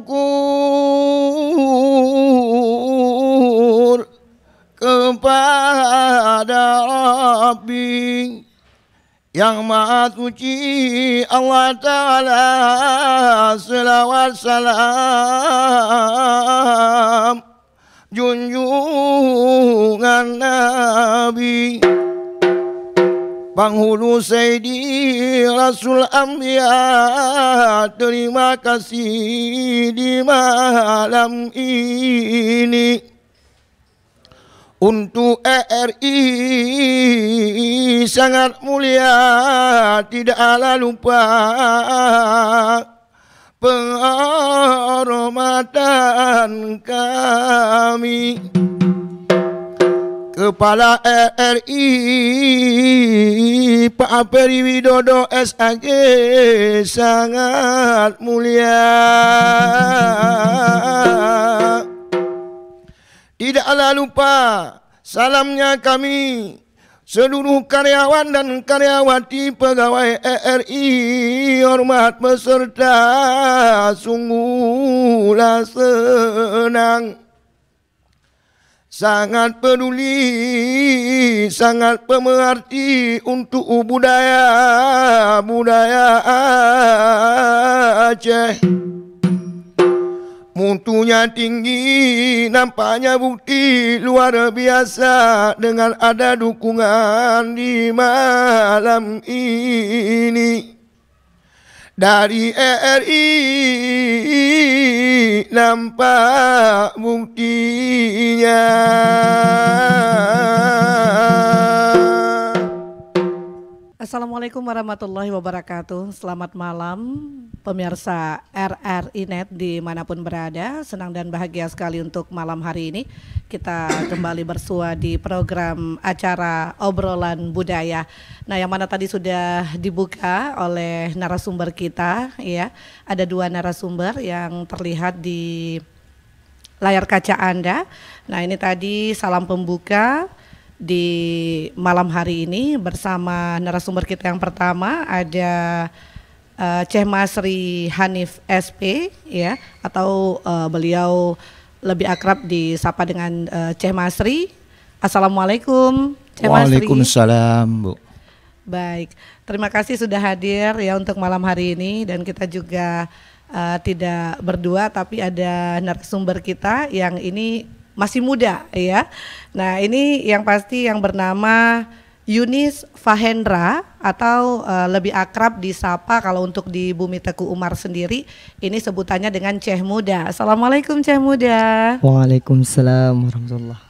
syukur kepada Rabbi yang maha suci Allah Ta'ala selawat salam junjungan Nabi Penghulu Sayyidi Rasul Ambiya Terima kasih di malam ini Untuk e RI sangat mulia Tidaklah lupa Penghormatan kami Kepala RRI Pak Peri Widodo SAG sangat mulia Tidaklah lupa salamnya kami seluruh karyawan dan karyawati pegawai RRI hormat peserta sungguhlah senang sangat peduli, sangat pemerhati untuk budaya budaya Aceh. Mutunya tinggi, nampaknya bukti luar biasa dengan ada dukungan di malam ini. dari RI nampak buktinya. Assalamualaikum warahmatullahi wabarakatuh. Selamat malam pemirsa RRI Net dimanapun berada. Senang dan bahagia sekali untuk malam hari ini. Kita kembali bersua di program acara obrolan budaya. Nah yang mana tadi sudah dibuka oleh narasumber kita ya. Ada dua narasumber yang terlihat di layar kaca Anda. Nah ini tadi salam pembuka di malam hari ini bersama narasumber kita yang pertama ada uh, Ceh Masri Hanif SP ya atau uh, beliau lebih akrab disapa dengan uh, Ceh Masri. Assalamualaikum. Ceh Waalaikumsalam Masri. Bu. Baik, terima kasih sudah hadir ya untuk malam hari ini dan kita juga uh, tidak berdua tapi ada narasumber kita yang ini masih muda ya. Nah, ini yang pasti yang bernama Yunis Fahendra atau uh, lebih akrab disapa kalau untuk di Bumi Teku Umar sendiri ini sebutannya dengan Ceh Muda. Assalamualaikum Ceh Muda. Waalaikumsalam warahmatullahi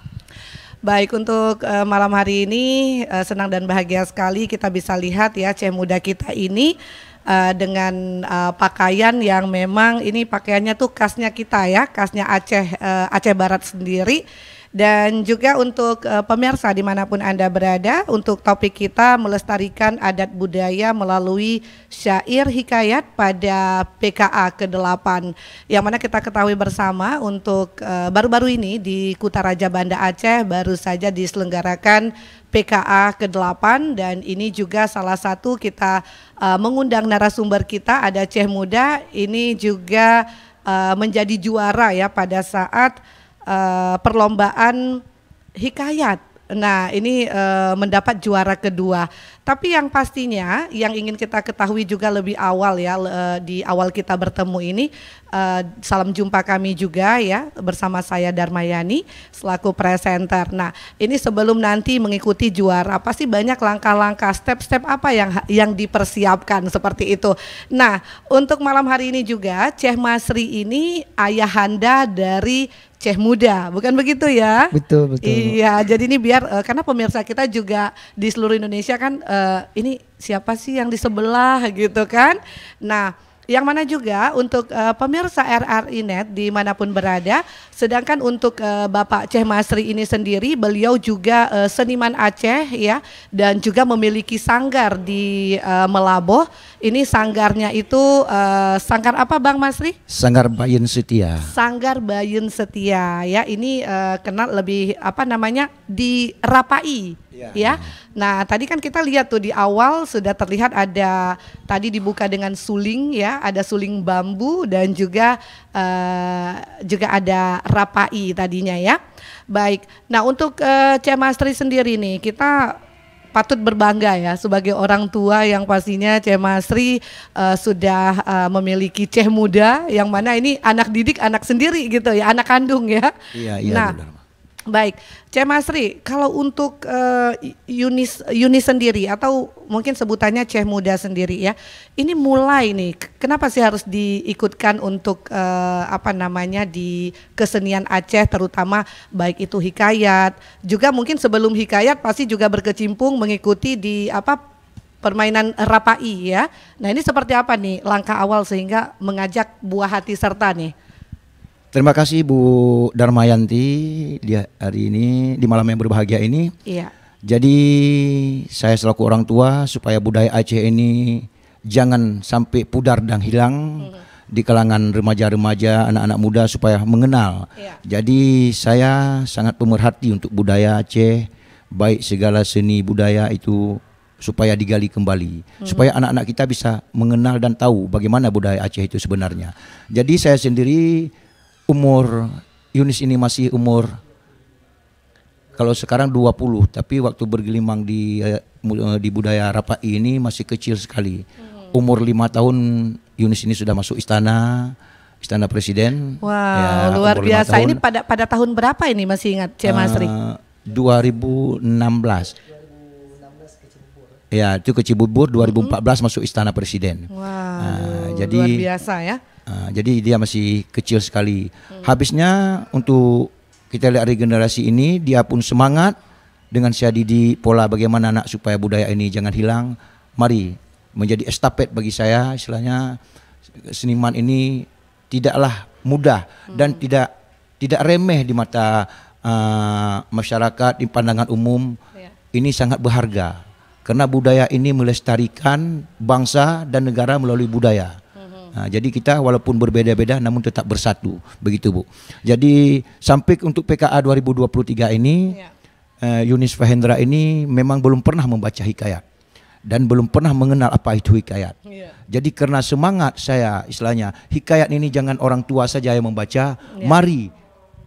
Baik untuk uh, malam hari ini uh, senang dan bahagia sekali kita bisa lihat ya Ceh Muda kita ini uh, dengan uh, pakaian yang memang ini pakaiannya tuh khasnya kita ya, khasnya Aceh uh, Aceh Barat sendiri dan juga untuk uh, pemirsa dimanapun Anda berada untuk topik kita melestarikan adat budaya melalui syair hikayat pada PKA ke-8 yang mana kita ketahui bersama untuk eh, baru-baru uh, ini di Kutaraja Banda Aceh baru saja diselenggarakan PKA ke-8 dan ini juga salah satu kita uh, mengundang narasumber kita ada Ceh Muda ini juga uh, menjadi juara ya pada saat Eh, perlombaan hikayat. Nah, ini uh, mendapat juara kedua. Tapi yang pastinya yang ingin kita ketahui juga lebih awal ya uh, di awal kita bertemu ini uh, salam jumpa kami juga ya bersama saya Darmayani selaku presenter. Nah, ini sebelum nanti mengikuti juara pasti banyak langkah-langkah step-step apa yang yang dipersiapkan seperti itu. Nah, untuk malam hari ini juga Ceh Masri ini ayahanda dari Ceh Muda, bukan begitu ya? Betul, betul. Iya, jadi ini biar uh, karena pemirsa kita juga di seluruh Indonesia kan uh, ini siapa sih yang di sebelah gitu kan. Nah, yang mana juga untuk uh, pemirsa RRI Net dimanapun berada, sedangkan untuk uh, Bapak Ceh Masri ini sendiri, beliau juga uh, seniman Aceh ya, dan juga memiliki sanggar di uh, Melaboh. Ini sanggarnya itu uh, sanggar apa Bang Masri? Sanggar Bayun Setia. Sanggar Bayun Setia ya, ini uh, kenal lebih apa namanya di Rapai Iya. Ya. Nah, tadi kan kita lihat tuh di awal sudah terlihat ada tadi dibuka dengan suling ya, ada suling bambu dan juga uh, juga ada rapai tadinya ya. Baik. Nah, untuk uh, eh, Cemastri sendiri nih, kita patut berbangga ya sebagai orang tua yang pastinya Ceh Masri uh, eh, sudah uh, memiliki Ceh muda yang mana ini anak didik anak sendiri gitu ya anak kandung ya. Iya iya. Nah benar. Baik, Masri, kalau untuk uh, Yunis Yunis sendiri atau mungkin sebutannya Ceh Muda sendiri ya, ini mulai nih, kenapa sih harus diikutkan untuk uh, apa namanya di kesenian Aceh terutama baik itu hikayat, juga mungkin sebelum hikayat pasti juga berkecimpung mengikuti di apa permainan rapai ya. Nah ini seperti apa nih langkah awal sehingga mengajak buah hati serta nih? Terima kasih Bu Darmayanti di hari ini di malam yang berbahagia ini. Iya. Jadi saya selaku orang tua supaya budaya Aceh ini jangan sampai pudar dan hilang hmm. di kalangan remaja-remaja, anak-anak muda supaya mengenal. Iya. Jadi saya sangat pemerhati untuk budaya Aceh, baik segala seni budaya itu supaya digali kembali, hmm. supaya anak-anak kita bisa mengenal dan tahu bagaimana budaya Aceh itu sebenarnya. Jadi saya sendiri umur Yunis ini masih umur kalau sekarang 20 tapi waktu bergelimang di eh, di budaya Rapa ini masih kecil sekali. Hmm. Umur lima tahun Yunis ini sudah masuk istana istana presiden. Wow, ya, luar biasa. Ini pada pada tahun berapa ini masih ingat Cia Masri? Uh, 2016. ya, itu ke Cibubur 2014 hmm. masuk istana presiden. Wow. Nah, jadi luar biasa ya. Ah, jadi dia masih kecil sekali. Hmm. Habisnya untuk kita lihat regenerasi ini, dia pun semangat dengan saya didi pola bagaimana anak supaya budaya ini jangan hilang. Mari menjadi estafet bagi saya, istilahnya seniman ini tidaklah mudah hmm. dan tidak tidak remeh di mata uh, masyarakat, di pandangan umum. Yeah. Ini sangat berharga karena budaya ini melestarikan bangsa dan negara melalui budaya. Nah, jadi kita walaupun berbeda-beda namun tetap bersatu, begitu Bu. Jadi sampai untuk PKA 2023 ini ya. uh, Yunis Fahendra ini memang belum pernah membaca hikayat dan belum pernah mengenal apa itu hikayat. Ya. Jadi karena semangat saya istilahnya hikayat ini jangan orang tua saja yang membaca, ya. mari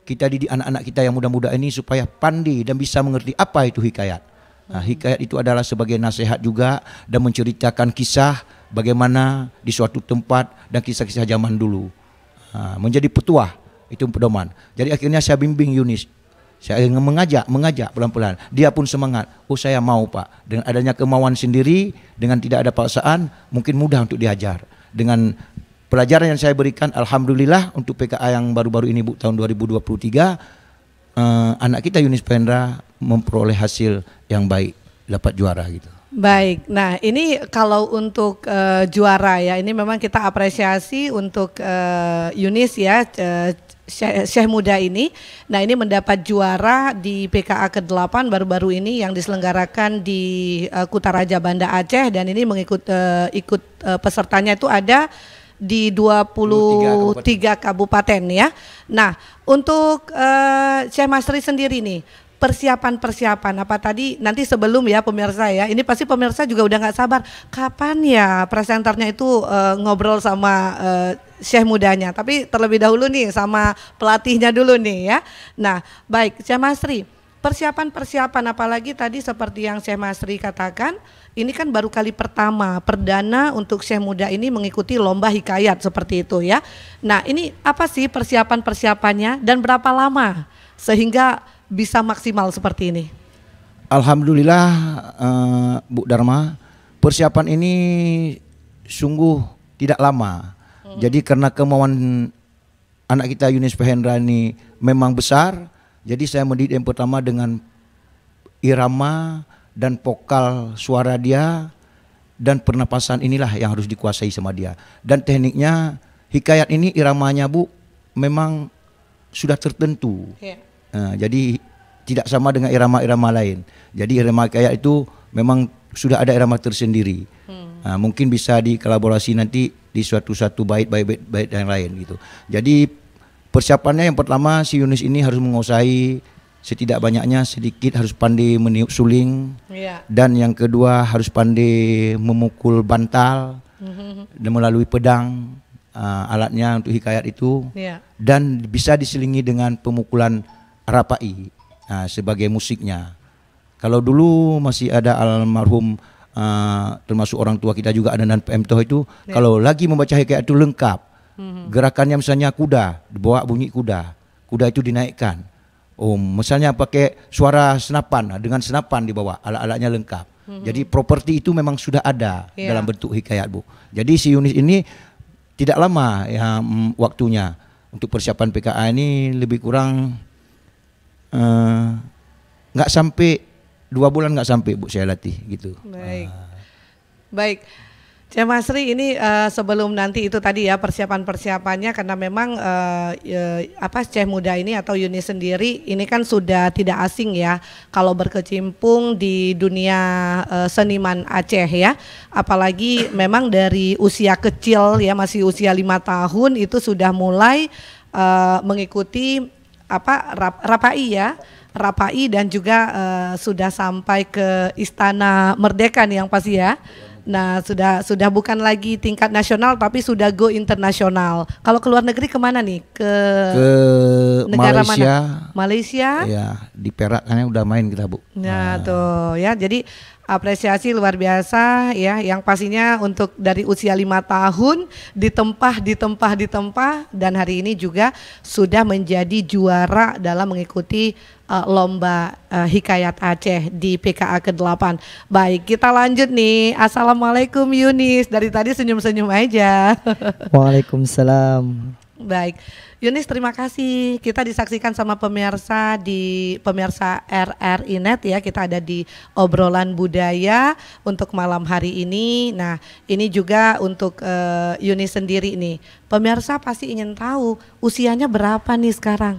kita didik anak-anak kita yang muda-muda ini supaya pandai dan bisa mengerti apa itu hikayat. Nah, hikayat itu adalah sebagai nasihat juga dan menceritakan kisah bagaimana di suatu tempat dan kisah-kisah zaman dulu. menjadi petua itu pedoman. Jadi akhirnya saya bimbing Yunis. Saya mengajak, mengajak pelan-pelan. Dia pun semangat. Oh saya mau pak. Dengan adanya kemauan sendiri, dengan tidak ada paksaan, mungkin mudah untuk diajar. Dengan pelajaran yang saya berikan, Alhamdulillah untuk PKA yang baru-baru ini bu tahun 2023, eh, anak kita Yunis Pendra memperoleh hasil yang baik, dapat juara gitu. Baik, nah ini kalau untuk uh, juara ya, ini memang kita apresiasi untuk uh, Yunis ya, uh, Syekh Muda ini. Nah ini mendapat juara di PKA ke-8 baru-baru ini yang diselenggarakan di uh, Kutaraja Banda Aceh dan ini mengikut uh, ikut uh, pesertanya itu ada di 23 kabupaten. tiga kabupaten ya. Nah, untuk uh, Syekh Masri sendiri nih, persiapan-persiapan apa tadi nanti sebelum ya pemirsa ya ini pasti pemirsa juga udah nggak sabar kapan ya presenternya itu uh, ngobrol sama uh, Syekh mudanya tapi terlebih dahulu nih sama pelatihnya dulu nih ya nah baik Syekh Masri persiapan-persiapan apalagi tadi seperti yang Syekh Masri katakan ini kan baru kali pertama perdana untuk Syekh muda ini mengikuti lomba hikayat seperti itu ya nah ini apa sih persiapan-persiapannya dan berapa lama sehingga bisa maksimal seperti ini? Alhamdulillah uh, Bu Dharma, persiapan ini sungguh tidak lama. Hmm. Jadi karena kemauan anak kita Yunis ini memang besar, jadi saya mendidik yang pertama dengan irama dan vokal suara dia dan pernapasan inilah yang harus dikuasai sama dia. Dan tekniknya hikayat ini iramanya Bu memang sudah tertentu. Yeah jadi tidak sama dengan irama-irama lain. Jadi irama kayak itu memang sudah ada irama tersendiri. Hmm. Uh, mungkin bisa dikolaborasi nanti di suatu-suatu bait-bait bait yang lain gitu. Jadi persiapannya yang pertama si Yunus ini harus menguasai setidak banyaknya sedikit harus pandai meniup suling yeah. dan yang kedua harus pandai memukul bantal hmm. dan melalui pedang uh, alatnya untuk hikayat itu yeah. dan bisa diselingi dengan pemukulan Rapai nah, sebagai musiknya. Kalau dulu masih ada almarhum uh, termasuk orang tua kita juga ada dan PM Toh itu yeah. kalau lagi membaca hikayat itu lengkap. Hmm. Gerakannya misalnya kuda, dibawa bunyi kuda. Kuda itu dinaikkan. Oh, misalnya pakai suara senapan, ah, dengan senapan dibawa, alat-alatnya lengkap. Hmm. Jadi properti itu memang sudah ada yeah. dalam bentuk hikayat, Bu. Jadi si Yunis ini tidak lama ya mm, waktunya untuk persiapan PKA ini lebih kurang Eh, nggak uh, sampai dua bulan nggak sampai bu saya latih gitu. Baik, uh. baik. Cia masri ini uh, sebelum nanti itu tadi ya persiapan-persiapannya karena memang uh, apa Cia Muda ini atau Yuni sendiri ini kan sudah tidak asing ya kalau berkecimpung di dunia uh, seniman Aceh ya apalagi memang dari usia kecil ya masih usia lima tahun itu sudah mulai uh, mengikuti apa rap, Rapai ya. Rapai dan juga uh, sudah sampai ke Istana Merdeka nih yang pasti ya. Nah, sudah sudah bukan lagi tingkat nasional tapi sudah go internasional. Kalau ke luar negeri kemana nih? Ke, ke negara Malaysia, mana? Malaysia. Ya, di Perak kan ya udah main kita, Bu. Nah, nah, tuh ya. Jadi apresiasi luar biasa ya yang pastinya untuk dari usia lima tahun ditempah ditempah ditempah dan hari ini juga sudah menjadi juara dalam mengikuti uh, lomba uh, hikayat Aceh di PKA ke-8. Baik, kita lanjut nih. Assalamualaikum Yunis. Dari tadi senyum-senyum aja. Waalaikumsalam. Baik. Yunis terima kasih. Kita disaksikan sama pemirsa di pemirsa RRI Net ya. Kita ada di obrolan budaya untuk malam hari ini. Nah, ini juga untuk uh, Yunis sendiri nih. Pemirsa pasti ingin tahu usianya berapa nih sekarang?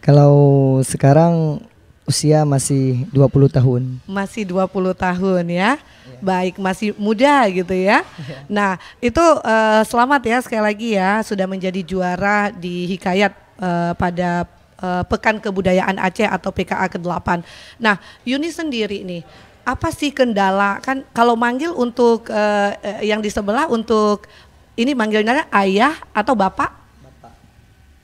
Kalau sekarang usia masih 20 tahun. Masih 20 tahun ya baik masih muda gitu ya. Iya. Nah itu uh, selamat ya sekali lagi ya sudah menjadi juara di Hikayat uh, pada uh, Pekan Kebudayaan Aceh atau PKA ke-8. Nah Yuni sendiri nih apa sih kendala kan kalau manggil untuk uh, yang di sebelah untuk ini manggilnya ayah atau bapak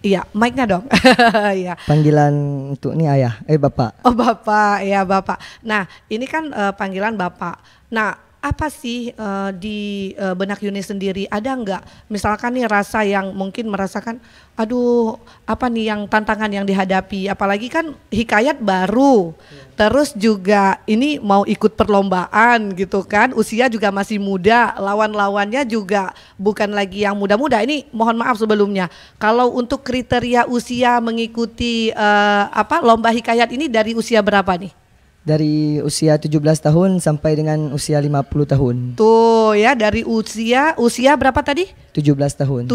Iya, mic-nya dong. Iya. panggilan untuk ini ayah, eh bapak. Oh bapak, ya bapak. Nah ini kan uh, panggilan bapak. Nah apa sih uh, di uh, benak Yuni sendiri ada nggak misalkan nih rasa yang mungkin merasakan aduh apa nih yang tantangan yang dihadapi apalagi kan hikayat baru hmm. terus juga ini mau ikut perlombaan gitu kan usia juga masih muda lawan-lawannya juga bukan lagi yang muda-muda ini mohon maaf sebelumnya kalau untuk kriteria usia mengikuti uh, apa lomba hikayat ini dari usia berapa nih dari usia 17 tahun sampai dengan usia 50 tahun. Tuh ya dari usia usia berapa tadi? 17 tahun. 17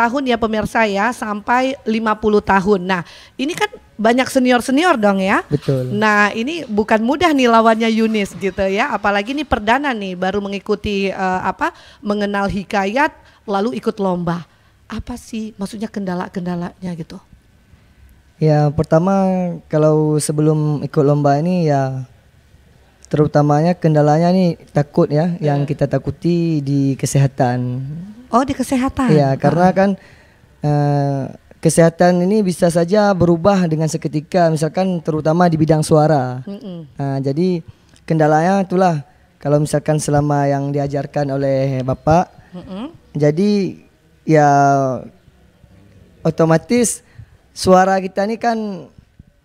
tahun ya pemirsa ya sampai 50 tahun. Nah, ini kan banyak senior-senior dong ya. Betul. Nah, ini bukan mudah nih lawannya Yunis gitu ya, apalagi ini perdana nih baru mengikuti uh, apa? mengenal hikayat lalu ikut lomba. Apa sih maksudnya kendala-kendalanya gitu? Ya pertama kalau sebelum ikut lomba ini ya terutamanya kendalanya nih takut ya yeah. yang ya. kita takuti di kesehatan. Oh di kesehatan. Ya karena ah. kan uh, kesehatan ini bisa saja berubah dengan seketika misalkan terutama di bidang suara. Mm -mm. Uh, jadi kendalanya itulah kalau misalkan selama yang diajarkan oleh bapak. Mm -mm. Jadi ya otomatis suara kita ini kan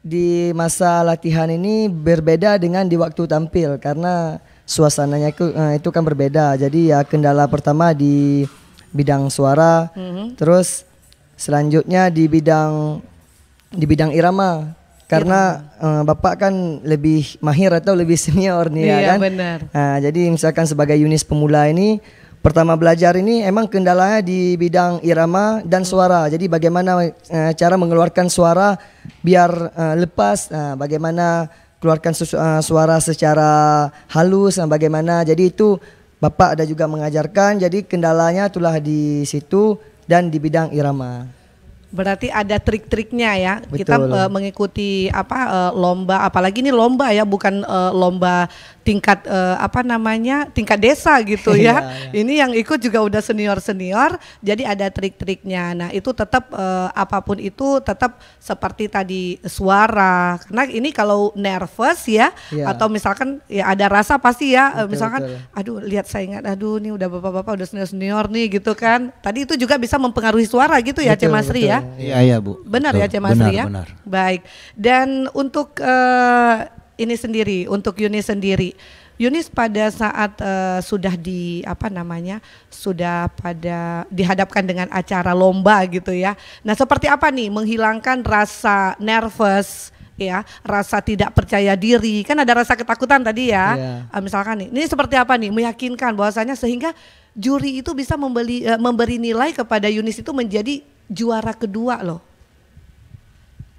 di masa latihan ini berbeda dengan di waktu tampil karena suasananya itu, eh, itu kan berbeda. Jadi ya kendala pertama di bidang suara, mm-hmm. terus selanjutnya di bidang di bidang irama karena irama. Uh, eh, bapak kan lebih mahir atau lebih senior nih ya iya, ya kan. Benar. Nah, jadi misalkan sebagai Yunis pemula ini Pertama belajar ini emang kendalanya di bidang irama dan hmm. suara. Jadi bagaimana uh, cara mengeluarkan suara biar uh, lepas, uh, bagaimana keluarkan su uh, suara secara halus, dan bagaimana. Jadi itu Bapak ada juga mengajarkan. Jadi kendalanya itulah di situ dan di bidang irama. Berarti ada trik-triknya ya. Betul. Kita uh, mengikuti apa uh, lomba apalagi ini lomba ya bukan uh, lomba tingkat uh, apa namanya tingkat desa gitu ya. Iya, iya. Ini yang ikut juga udah senior senior, jadi ada trik-triknya. Nah itu tetap uh, eh, apapun itu tetap seperti tadi suara. Karena ini kalau nervous ya, ya. atau misalkan ya ada rasa pasti ya, eh, betul, misalkan betul. aduh lihat saya ingat, aduh ini udah bapak-bapak udah senior senior nih gitu kan. Tadi itu juga bisa mempengaruhi suara gitu ya, Cemasri Masri betul. ya. Iya iya bu. Benar ya, betul. ya Cemasri benar, ya. Benar. Baik. Dan untuk uh, ini sendiri untuk Yunis sendiri. Yunis pada saat uh, sudah di apa namanya sudah pada dihadapkan dengan acara lomba gitu ya. Nah seperti apa nih menghilangkan rasa nervous ya rasa tidak percaya diri kan ada rasa ketakutan tadi ya yeah. Iya. uh, misalkan nih ini seperti apa nih meyakinkan bahwasanya sehingga juri itu bisa membeli uh, memberi nilai kepada Yunis itu menjadi juara kedua loh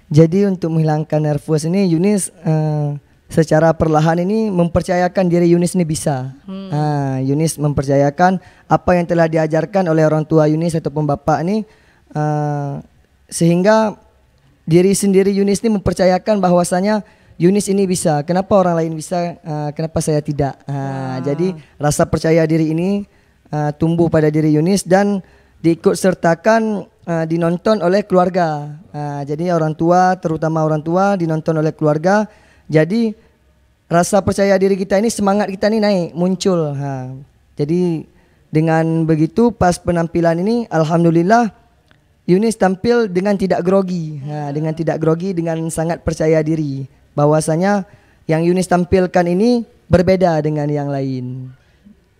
jadi untuk menghilangkan nervous ini Yunis uh, secara perlahan ini mempercayakan diri Yunis ini bisa. Hmm. Nah, Yunis mempercayakan apa yang telah diajarkan oleh orang tua Yunis ataupun bapak ini uh, sehingga diri sendiri Yunis ini mempercayakan bahwasanya Yunis ini bisa. Kenapa orang lain bisa? Uh, kenapa saya tidak? Uh, Jadi rasa percaya diri ini uh, tumbuh pada diri Yunis dan diikut sertakan uh, dinonton oleh keluarga. Uh, jadi orang tua, terutama orang tua, dinonton oleh keluarga jadi rasa percaya diri kita ini semangat kita ini naik, muncul. Ha. Jadi dengan begitu pas penampilan ini alhamdulillah Yunis tampil dengan tidak grogi. Ha, dengan tidak grogi dengan sangat percaya diri bahwasanya yang Yunis tampilkan ini berbeda dengan yang lain.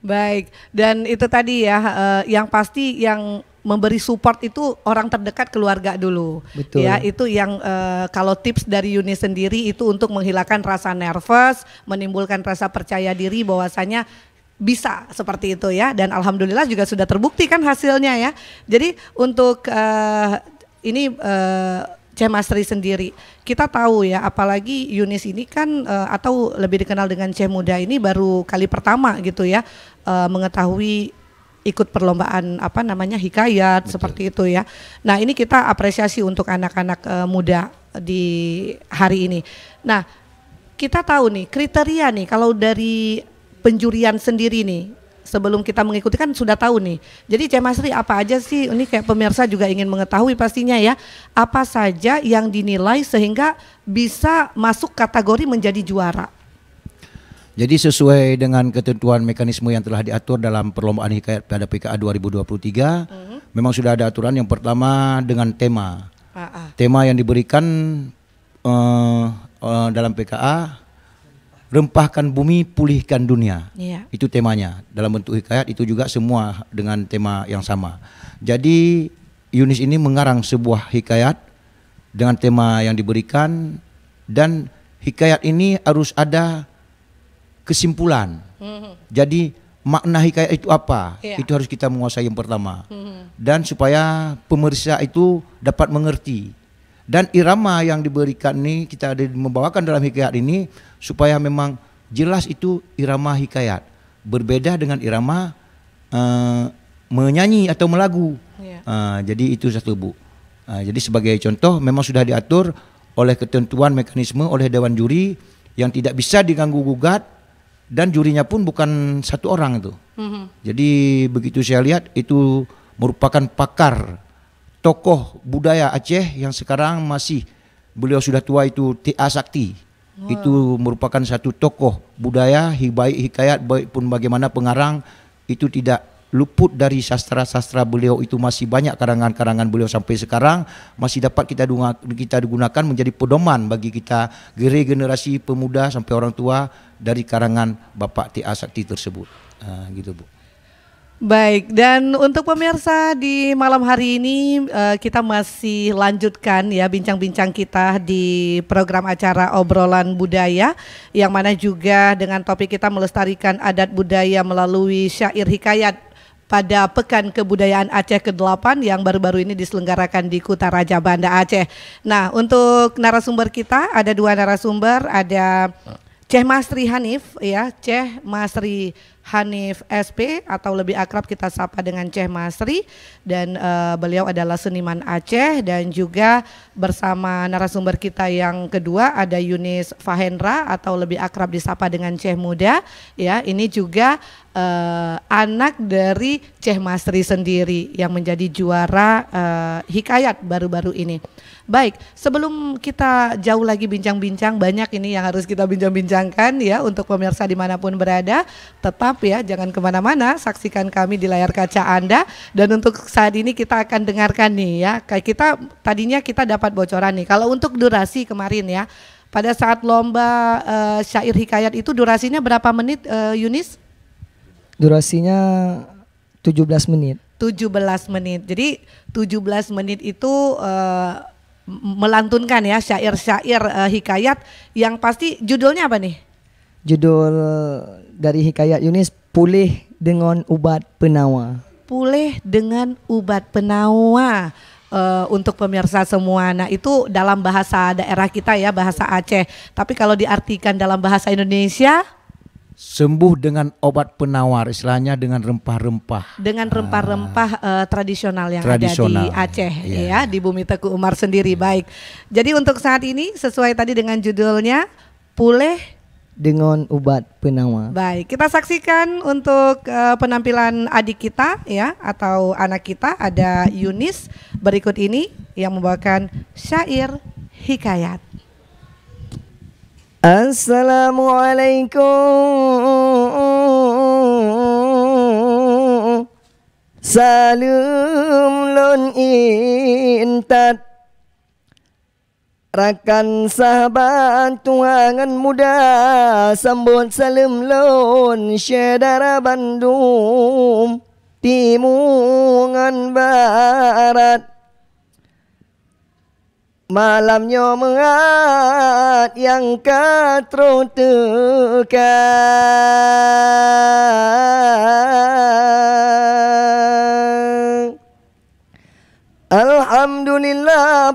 Baik, dan itu tadi ya, uh, yang pasti yang memberi support itu orang terdekat keluarga dulu. Betul. Ya, itu yang e, kalau tips dari Yuni sendiri itu untuk menghilangkan rasa nervous, menimbulkan rasa percaya diri bahwasanya bisa seperti itu ya dan alhamdulillah juga sudah terbukti kan hasilnya ya. Jadi untuk e, ini e, eh, Cemasri sendiri. Kita tahu ya, apalagi Yunis ini kan e, atau lebih dikenal dengan Ceh Muda ini baru kali pertama gitu ya e, mengetahui ikut perlombaan apa namanya hikayat Betul. seperti itu ya. Nah, ini kita apresiasi untuk anak-anak e, muda di hari ini. Nah, kita tahu nih kriteria nih kalau dari penjurian sendiri nih sebelum kita mengikuti kan sudah tahu nih. Jadi Masri apa aja sih ini kayak pemirsa juga ingin mengetahui pastinya ya. Apa saja yang dinilai sehingga bisa masuk kategori menjadi juara? Jadi sesuai dengan ketentuan mekanisme yang telah diatur dalam perlombaan hikayat pada PKA 2023, mm-hmm. memang sudah ada aturan yang pertama dengan tema. Ah, ah. Tema yang diberikan uh, uh, dalam PKA rempahkan bumi, pulihkan dunia. Yeah. Itu temanya. Dalam bentuk hikayat itu juga semua dengan tema yang sama. Jadi Yunis ini mengarang sebuah hikayat dengan tema yang diberikan dan hikayat ini harus ada kesimpulan. Hmm. Jadi makna hikayat itu apa? Yeah. Itu harus kita menguasai yang pertama. Hmm. Dan supaya pemirsa itu dapat mengerti. Dan irama yang diberikan ini kita ada membawakan dalam hikayat ini supaya memang jelas itu irama hikayat. Berbeda dengan irama uh, menyanyi atau melagu. Yeah. Iya. Uh, jadi itu satu bu. Uh, jadi sebagai contoh memang sudah diatur oleh ketentuan mekanisme oleh dewan juri yang tidak bisa diganggu gugat dan jurinya pun bukan satu orang itu. Mm-hmm. Jadi begitu saya lihat itu merupakan pakar tokoh budaya Aceh yang sekarang masih beliau sudah tua itu T.A. Sakti. Wow. Itu merupakan satu tokoh budaya baik hikayat baik pun bagaimana pengarang itu tidak luput dari sastra-sastra beliau itu masih banyak karangan-karangan beliau sampai sekarang masih dapat kita kita digunakan menjadi pedoman bagi kita generasi pemuda sampai orang tua dari karangan Bapak T.A. Sakti tersebut. Uh, gitu Bu. Baik, dan untuk pemirsa di malam hari ini uh, kita masih lanjutkan ya bincang-bincang kita di program acara obrolan budaya yang mana juga dengan topik kita melestarikan adat budaya melalui syair hikayat pada Pekan Kebudayaan Aceh ke-8 yang baru-baru ini diselenggarakan di Kuta Raja Banda Aceh. Nah, untuk narasumber kita ada dua narasumber, ada Ceh Masri Hanif ya, Ceh Masri Hanif SP atau lebih akrab kita sapa dengan Ceh Masri dan uh, beliau adalah seniman Aceh dan juga bersama narasumber kita yang kedua ada Yunis Fahendra atau lebih akrab disapa dengan Ceh Muda ya ini juga uh, anak dari Ceh Masri sendiri yang menjadi juara uh, hikayat baru-baru ini. Baik, sebelum kita jauh lagi bincang-bincang, banyak ini yang harus kita bincang-bincangkan ya untuk pemirsa dimanapun berada. Tetap tetap ya, jangan kemana-mana, saksikan kami di layar kaca Anda. Dan untuk saat ini kita akan dengarkan nih ya, kayak kita tadinya kita dapat bocoran nih. Kalau untuk durasi kemarin ya, pada saat lomba uh, syair hikayat itu durasinya berapa menit uh, Yunis? Durasinya 17 menit. 17 menit. Jadi 17 menit itu uh, melantunkan ya syair-syair uh, hikayat yang pasti judulnya apa nih? judul dari Hikayat Yunis Pulih dengan Ubat Penawa. Pulih dengan Ubat Penawa. Uh, untuk pemirsa semua, nah itu dalam bahasa daerah kita ya bahasa Aceh. Tapi kalau diartikan dalam bahasa Indonesia, sembuh dengan obat penawar istilahnya dengan rempah-rempah dengan ah. rempah-rempah uh, tradisional yang tradisional. ada di Aceh yeah. ya di bumi Teku Umar sendiri yeah. baik jadi untuk saat ini sesuai tadi dengan judulnya pulih dengan obat penawar. Baik, kita saksikan untuk uh, penampilan adik kita ya atau anak kita ada Yunis berikut ini yang membawakan syair hikayat. Assalamualaikum Salam lon intat Rakan sahabat tuangan muda Sambut salam lon syedara Bandung Timungan Barat Malamnya mengat yang katro teka.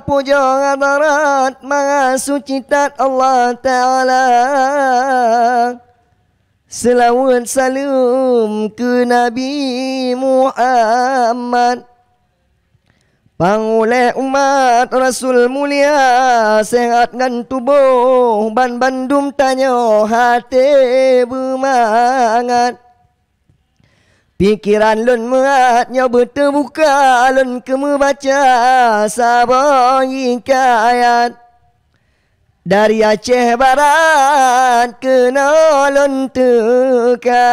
Puja darat maha suci tat Allah Taala. Selawat salam ke Nabi Muhammad Pangule umat Rasul mulia Sehat dengan tubuh Ban bandum tanya hati bermangat Pikiran lun muat nyo berterbuka lun kemu baca sabar ikayat dari Aceh Barat kena lun tuka.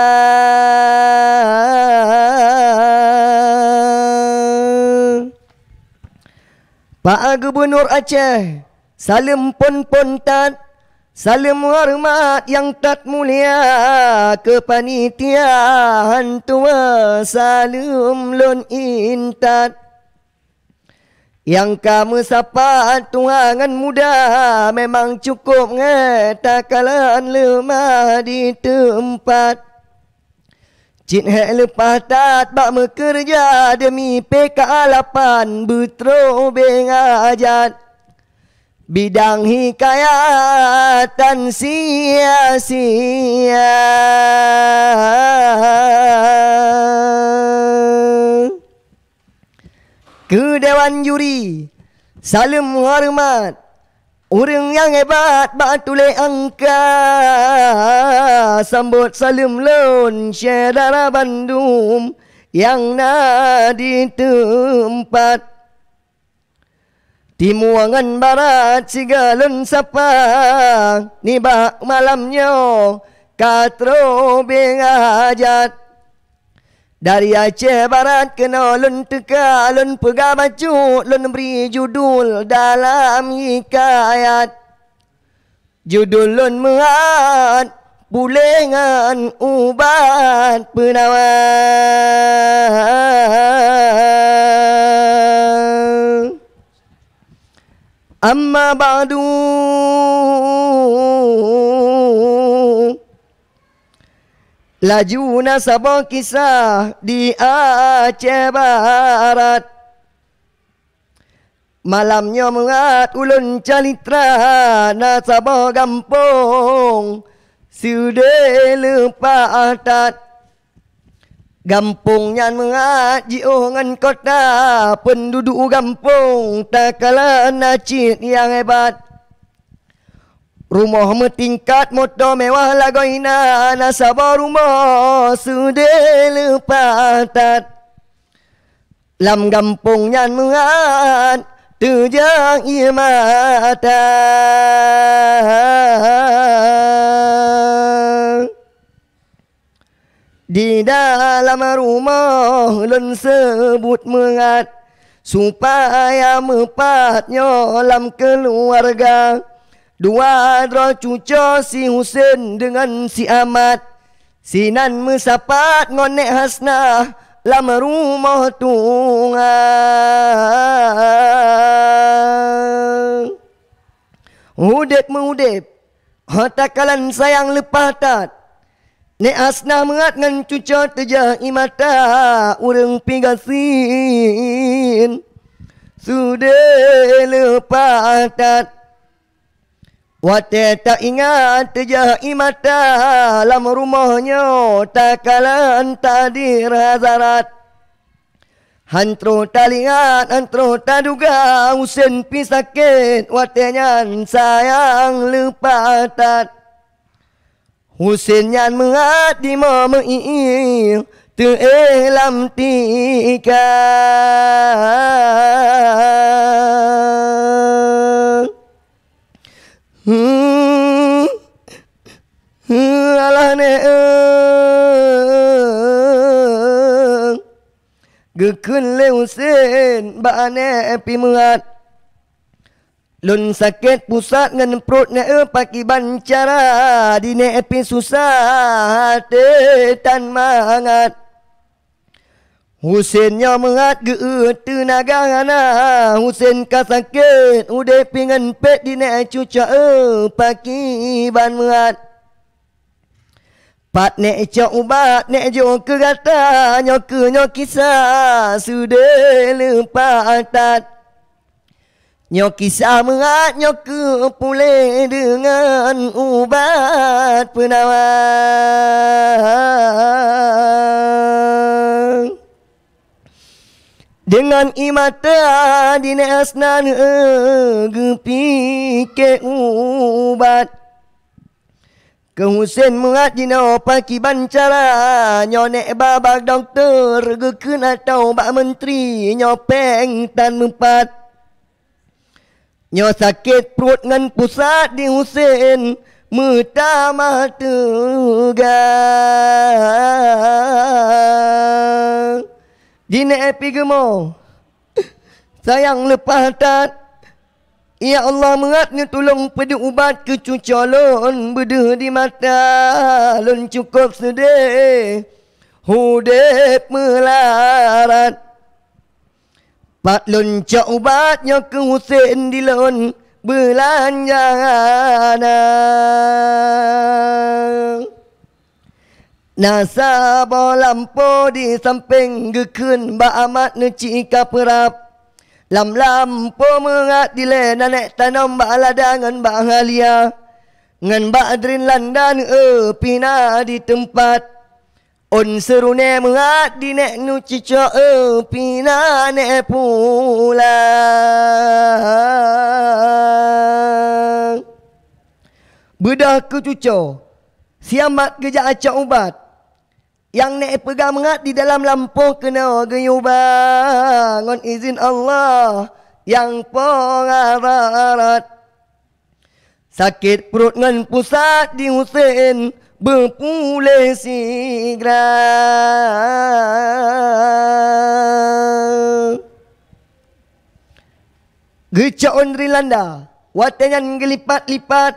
Pak Gubernur Aceh Salim pun pun tak Salam hormat yang tak mulia ke panitia hantua salam lon intat yang kamu sapa tuangan muda memang cukup ngetakalan lemah di tempat Cik hek lepas tat bak mekerja demi PK 8 betro bengajat bidang hikayatan sia-sia ke dewan juri salam hormat Orang yang hebat batule angka Sambut salam lon syedara bandum Yang nadi tempat Timuangan barat cigalun sapa ni ba malamnya katro bing ajat dari Aceh Barat kena lun teka lun pega baju lun beri judul dalam hikayat judul lun muat bulengan ubat penawar أما بعد Lajuna Sabah kisah di Aceh Barat Malamnya mengat ulun calitra na Sabah gampong Sudah lupa atat Gampungnya mengaji dengan oh, kota penduduk gampung tak kalah nacit yang hebat. Rumah tingkat motor mewah lagu ina nasabah rumah sudah lupa tat. Lam gampung yang mengat terjang imatat. Di dalam rumah lon sebut mengat Supaya mepatnya nyolam keluarga Dua dra cuca si Husin dengan si Ahmad Sinan mesapat ngonek hasna Lam rumah tunga Hudep meudep Hatakalan sayang lepatat Nek asna mengat ngan cuca terjah imata Urang pigasin Sudah lepatat Wate tak ingat terjah imata Lam rumahnya tak kalan tadir hazarat Hantro tak lihat, antro tak duga Usin pisakit, watenyan sayang lepatat Husin yan mga di mo maiil Tuilam tika Hmm Hmm alah ne Gekun le Baane pimuat Lun sakit pusat ngan perut e paki bancara di ne epi susah te tan mangat. nya mengat ge eh, tenaga ngana Husin ka sakit ude pingan pet di ne cuca e paki ban mengat. Pat ne cok ubat ne jo kerata nyok nyok kisah sudah lupa tat. Nyoki samerat nyoki pulih dengan ubat penawar Dengan imata dinas nan gepi ke ubat Ke Husin merat dina opaki bancara Nyonek babak doktor gekun atau bak menteri Nyopeng tan mempat ย่อสะเก็ดปวดเงินปุซาดิฮุเซนมือตามาตือกา Jina epi gemo Sayang lepas tat Ya Allah mengatnya tolong pedi ubat kecucolon Bedah di mata Lon cukup sedih Hudep melarat Patlon cak ubatnya ke Husin lon Nasa Nasabah lampu di samping gekun ba amat nuci kaperap Lam lampu mengat di lena nek tanam ba ladangan ba halia Ngan ba adrin landan e pina di tempat On seru ne mengat di ne nu cico na ne pula. Bedah ke cuco, siamat ke acak ubat. Yang ne pegang mengat di dalam lampu kena geyubang. On izin Allah yang pengarat. Sakit perut ngan pusat di Hussein berpulih segera. Gecak on dari watanya ngelipat-lipat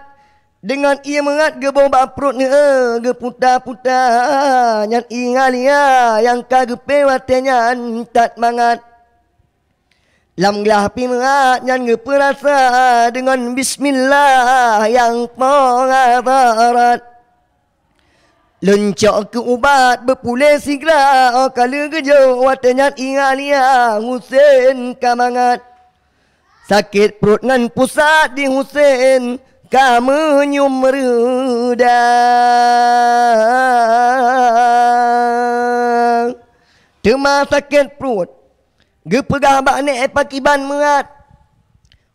dengan ia mengat gebong bak perut ne eh, ge puta yang ingat ingalia yang ka gepe watanya tat mangat. Lam gelah pi mengat yang ge dengan bismillah yang pengabarat. Lencak ke ubat berpulih segera oh, Kala kerja watanya ingat lia Husin kamangat Sakit perut dan pusat di Husin Kamu nyum redang Temah sakit perut Gepegah baknik pakiban merat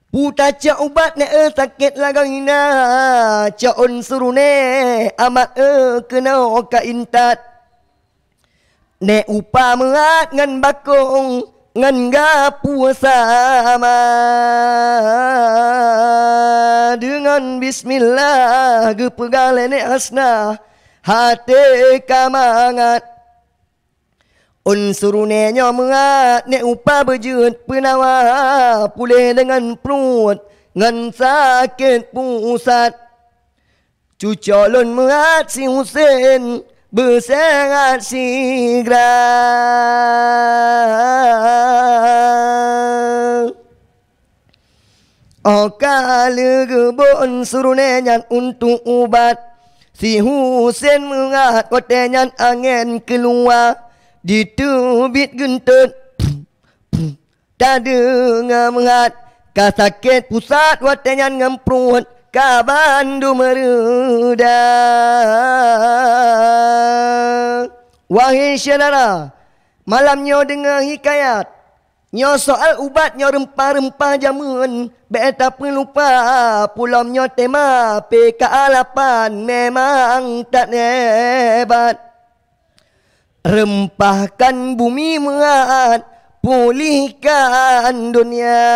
Buta cak ubat ne eh sakit la gaina cak un suru ne amat eh kena ka intat ne upa meat ngan bakong ngan ga puasa ma dengan bismillah ge pegale ne asna hate kamangat Unsurunenya mengat Nek upah berjut penawa Pulih dengan perut Ngan sakit pusat Cucolon mengat si Husin Bersengat si Gerang Okala gebon surunenya untuk ubat Si Husin mengat kotenya angin keluar Di gentut Tak dengar menghat Ka kasaket pusat watenyan ngemprut Ka bandu meruda Wahai syedara Malam nyo dengar hikayat Nyo soal ubat nyo rempah-rempah jamun Beta pun lupa Pulau nyo tema PKA 8 memang tak nebat Rempahkan bumi muat Pulihkan dunia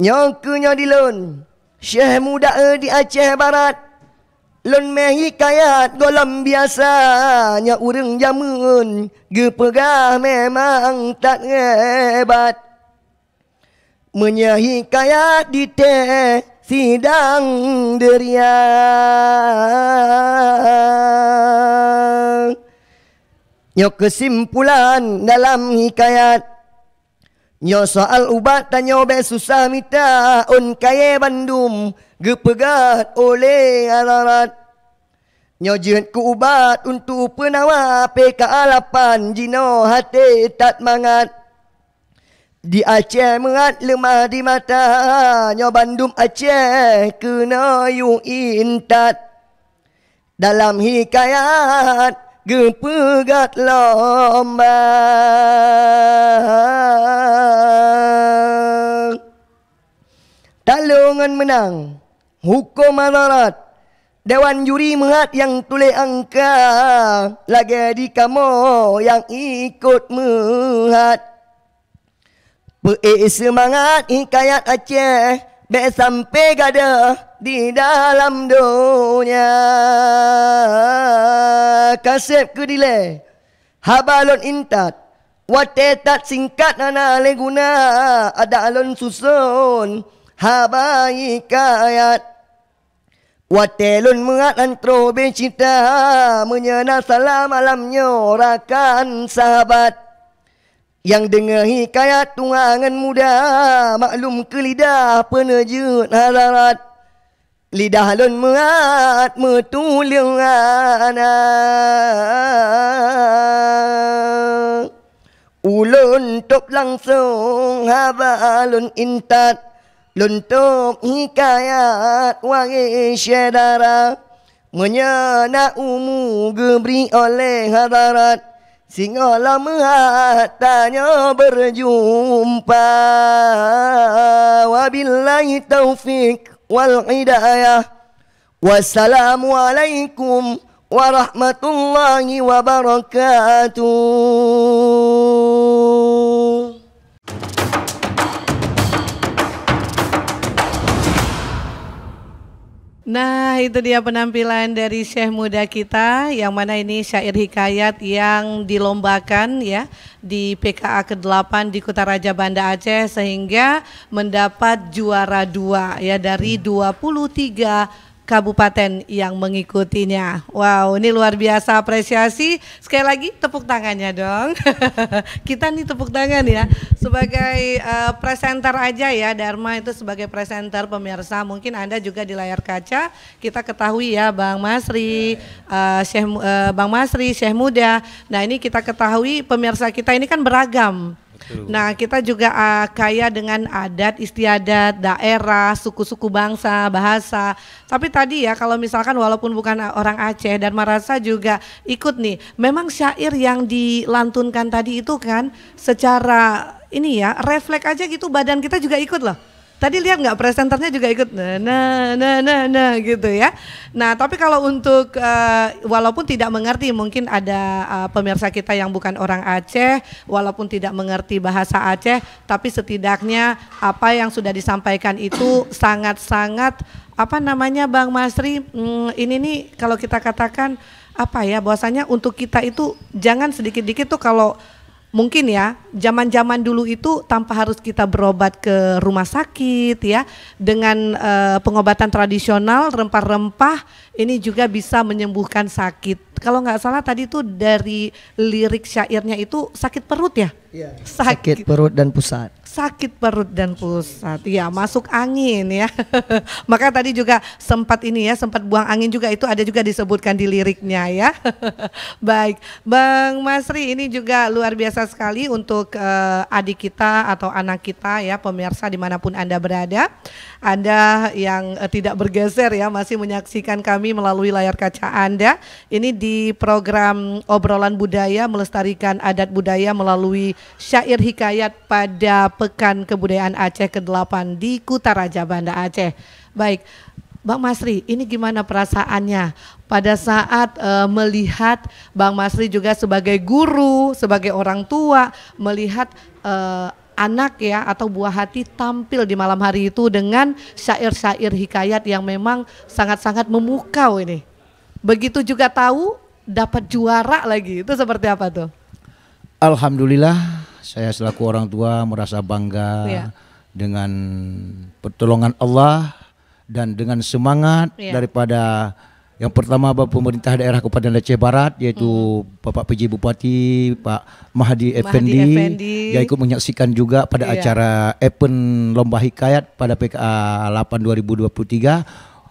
Nyokunya di lun Syekh muda di Aceh Barat Lun mehi kayat golam biasa Nya ureng jamun Gepegah memang tak hebat Menyahi kayat di teh sidang deria Nyo kesimpulan dalam hikayat Nyo soal ubat dan nyo be susah minta Un kaya bandum Gepegat oleh ararat Nyo jen ku ubat untuk penawa PKA 8 Jino hati tak mangan di Aceh merat lemah di mata Nyo bandum Aceh kena yu intat Dalam hikayat gepegat lomba Talungan menang Hukum mazarat Dewan juri merat yang tulis angka Lagi di kamu yang ikut merat Puik semangat ikayat Aceh Be sampai gada di dalam dunia Kasep ke dile Habalon intat watetat singkat nana leguna Ada alon susun habai ikayat Wate lon mengat antro be cita Menyena salam alamnya rakan sahabat yang dengar hikayat tuangan muda Maklum ke lidah penerjut hadarat Lidah lon muat metulung anak Ulun top langsung haba lon intat Lon top hikayat waris syedara Menyana umu gebri oleh hadarat Singa lama tanya berjumpa Wabillahi taufik wal hidayah Wassalamualaikum warahmatullahi wabarakatuh Nah, itu dia penampilan dari Syekh muda kita yang mana ini syair hikayat yang dilombakan ya di PKA ke-8 di Kota Raja Banda Aceh sehingga mendapat juara dua ya dari 23 hmm kabupaten yang mengikutinya. Wow, ini luar biasa apresiasi. Sekali lagi tepuk tangannya dong. Kita nih tepuk tangan ya. Sebagai uh, presenter aja ya, Dharma itu sebagai presenter pemirsa. Mungkin Anda juga di layar kaca kita ketahui ya Bang Masri, uh, Syekh uh, Bang Masri, Syekh Muda. Nah, ini kita ketahui pemirsa kita ini kan beragam Nah, kita juga uh, kaya dengan adat, istiadat, daerah, suku-suku bangsa, bahasa. Tapi tadi ya kalau misalkan walaupun bukan ah, orang Aceh dan Marasa juga ikut nih. Memang syair yang dilantunkan tadi itu kan secara ini ya, refleks aja gitu badan kita juga ikut loh Tadi lihat nggak presenternya juga ikut nah nah nah nah, na, gitu ya. Nah tapi kalau untuk uh, walaupun tidak mengerti mungkin ada uh, pemirsa kita yang bukan orang Aceh walaupun tidak mengerti bahasa Aceh tapi setidaknya apa yang sudah disampaikan itu sangat-sangat apa namanya Bang Masri hmm, ini nih kalau kita katakan apa ya bahwasanya untuk kita itu jangan sedikit-dikit tuh kalau mungkin ya zaman-zaman dulu itu tanpa harus kita berobat ke rumah sakit ya dengan e, pengobatan tradisional rempah-rempah ini juga bisa menyembuhkan sakit kalau nggak salah tadi itu dari lirik syairnya itu sakit perut ya, ya. Sakit. sakit perut dan pusat sakit perut dan pusat. Ya, masuk angin ya. Maka tadi juga sempat ini ya, sempat buang angin juga itu ada juga disebutkan di liriknya ya. Baik, Bang Masri ini juga luar biasa sekali untuk uh, adik kita atau anak kita ya, pemirsa dimanapun Anda berada. Anda yang uh, tidak bergeser ya, masih menyaksikan kami melalui layar kaca Anda. Ini di program obrolan budaya melestarikan adat budaya melalui syair hikayat pada Pekan Kebudayaan Aceh ke-8 di Kutaraja, Banda Aceh. Baik, Bang Masri, ini gimana perasaannya pada saat uh, melihat Bang Masri juga sebagai guru, sebagai orang tua, melihat uh, anak ya atau buah hati tampil di malam hari itu dengan syair-syair hikayat yang memang sangat-sangat memukau ini. Begitu juga tahu dapat juara lagi. Itu seperti apa tuh? Alhamdulillah saya selaku orang tua merasa bangga ya. dengan pertolongan Allah dan dengan semangat ya. daripada yang pertama Bapak pemerintah daerah Kabupaten Aceh Barat yaitu hmm. Bapak PJ Bupati, Pak Mahdi Effendi, yang ikut menyaksikan juga pada yeah. acara Open Lomba Hikayat pada PKA 8 2023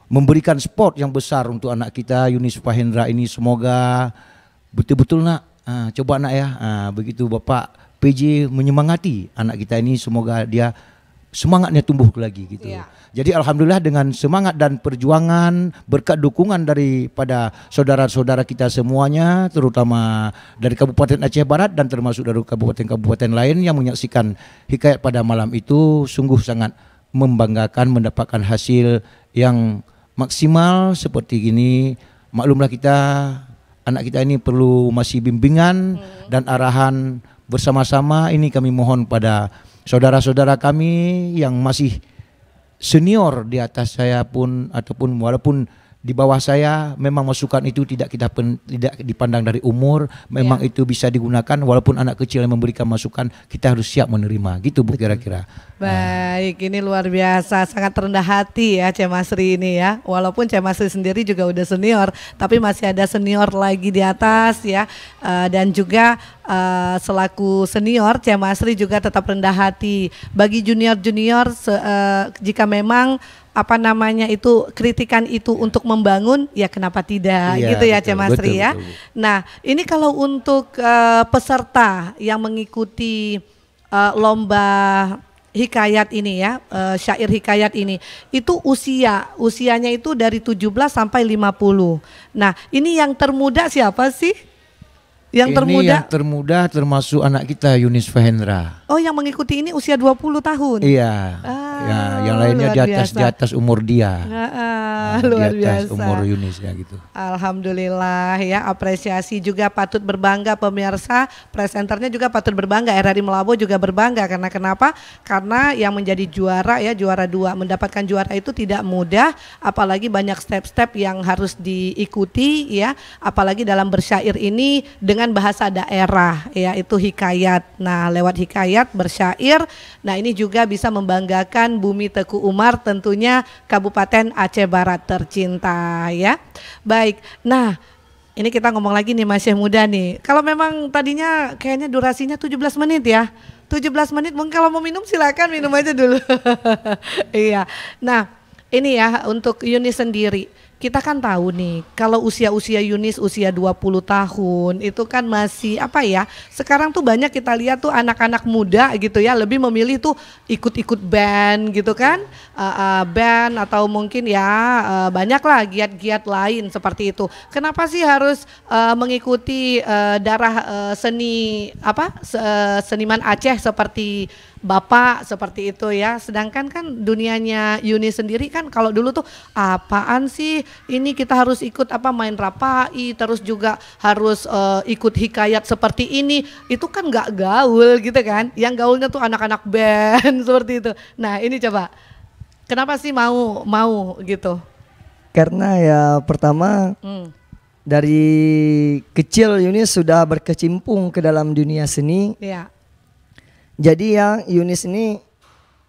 memberikan spot yang besar untuk anak kita Yunis Fahendra ini semoga betul-betul nak ah, coba nak ya ah, begitu Bapak PJ menyemangati anak kita ini semoga dia semangatnya tumbuh lagi gitu. Yeah. Jadi alhamdulillah dengan semangat dan perjuangan berkat dukungan daripada saudara-saudara kita semuanya terutama dari Kabupaten Aceh Barat dan termasuk dari kabupaten-kabupaten lain yang menyaksikan hikayat pada malam itu sungguh sangat membanggakan mendapatkan hasil yang maksimal seperti ini. Maklumlah kita anak kita ini perlu masih bimbingan hmm. dan arahan bersama-sama ini kami mohon pada saudara-saudara kami yang masih senior di atas saya pun ataupun walaupun di bawah saya memang masukan itu tidak kita pen, tidak dipandang dari umur memang ya. itu bisa digunakan walaupun anak kecil yang memberikan masukan kita harus siap menerima gitu bu kira-kira baik ini luar biasa sangat rendah hati ya Masri ini ya walaupun Masri sendiri juga udah senior tapi masih ada senior lagi di atas ya eh, dan juga eh, selaku senior Masri juga tetap rendah hati bagi junior-junior eh, jika memang apa namanya itu kritikan itu iya. untuk membangun ya kenapa tidak ya, gitu ya Cemasri ya. Betul, betul. Nah, ini kalau untuk uh, peserta yang mengikuti uh, lomba hikayat ini ya, uh, syair hikayat ini. Itu usia, usianya itu dari 17 sampai 50. Nah, ini yang termuda siapa sih? Yang ini termuda? yang termuda termasuk anak kita Yunis Fahendra. Oh, yang mengikuti ini usia 20 tahun. Iya. Ah, ya, yang lainnya di atas di atas umur dia. Ah, ah, nah, luar di atas biasa. umur Yunis ya gitu. Alhamdulillah ya, apresiasi juga patut berbangga pemirsa. Presenternya juga patut berbangga, RRI Melabo juga berbangga karena kenapa? Karena yang menjadi juara ya, juara dua mendapatkan juara itu tidak mudah, apalagi banyak step-step yang harus diikuti ya, apalagi dalam bersyair ini dengan dengan bahasa daerah yaitu hikayat. Nah, lewat hikayat bersyair. Nah, ini juga bisa membanggakan bumi Teku Umar tentunya Kabupaten Aceh Barat tercinta ya. Baik. Nah, ini kita ngomong lagi nih masih muda nih. Kalau memang tadinya kayaknya durasinya 17 menit ya. 17 menit mungkin kalau mau minum silakan minum aja dulu. iya. Nah, ini ya untuk Yuni sendiri kita kan tahu nih kalau usia-usia Yunis usia 20 tahun itu kan masih apa ya sekarang tuh banyak kita lihat tuh anak-anak muda gitu ya lebih memilih tuh ikut-ikut band gitu kan uh, uh, band atau mungkin ya uh, banyak lah giat-giat lain seperti itu kenapa sih harus uh, mengikuti uh, darah uh, seni apa uh, seniman Aceh seperti bapak seperti itu ya. Sedangkan kan dunianya Yuni sendiri kan kalau dulu tuh apaan sih ini kita harus ikut apa main rapai terus juga harus uh, ikut hikayat seperti ini itu kan nggak gaul gitu kan. Yang gaulnya tuh anak-anak band seperti itu. Nah ini coba kenapa sih mau mau gitu? Karena ya pertama hmm. dari kecil Yuni sudah berkecimpung ke dalam dunia seni. Ya jadi yang Yunis ini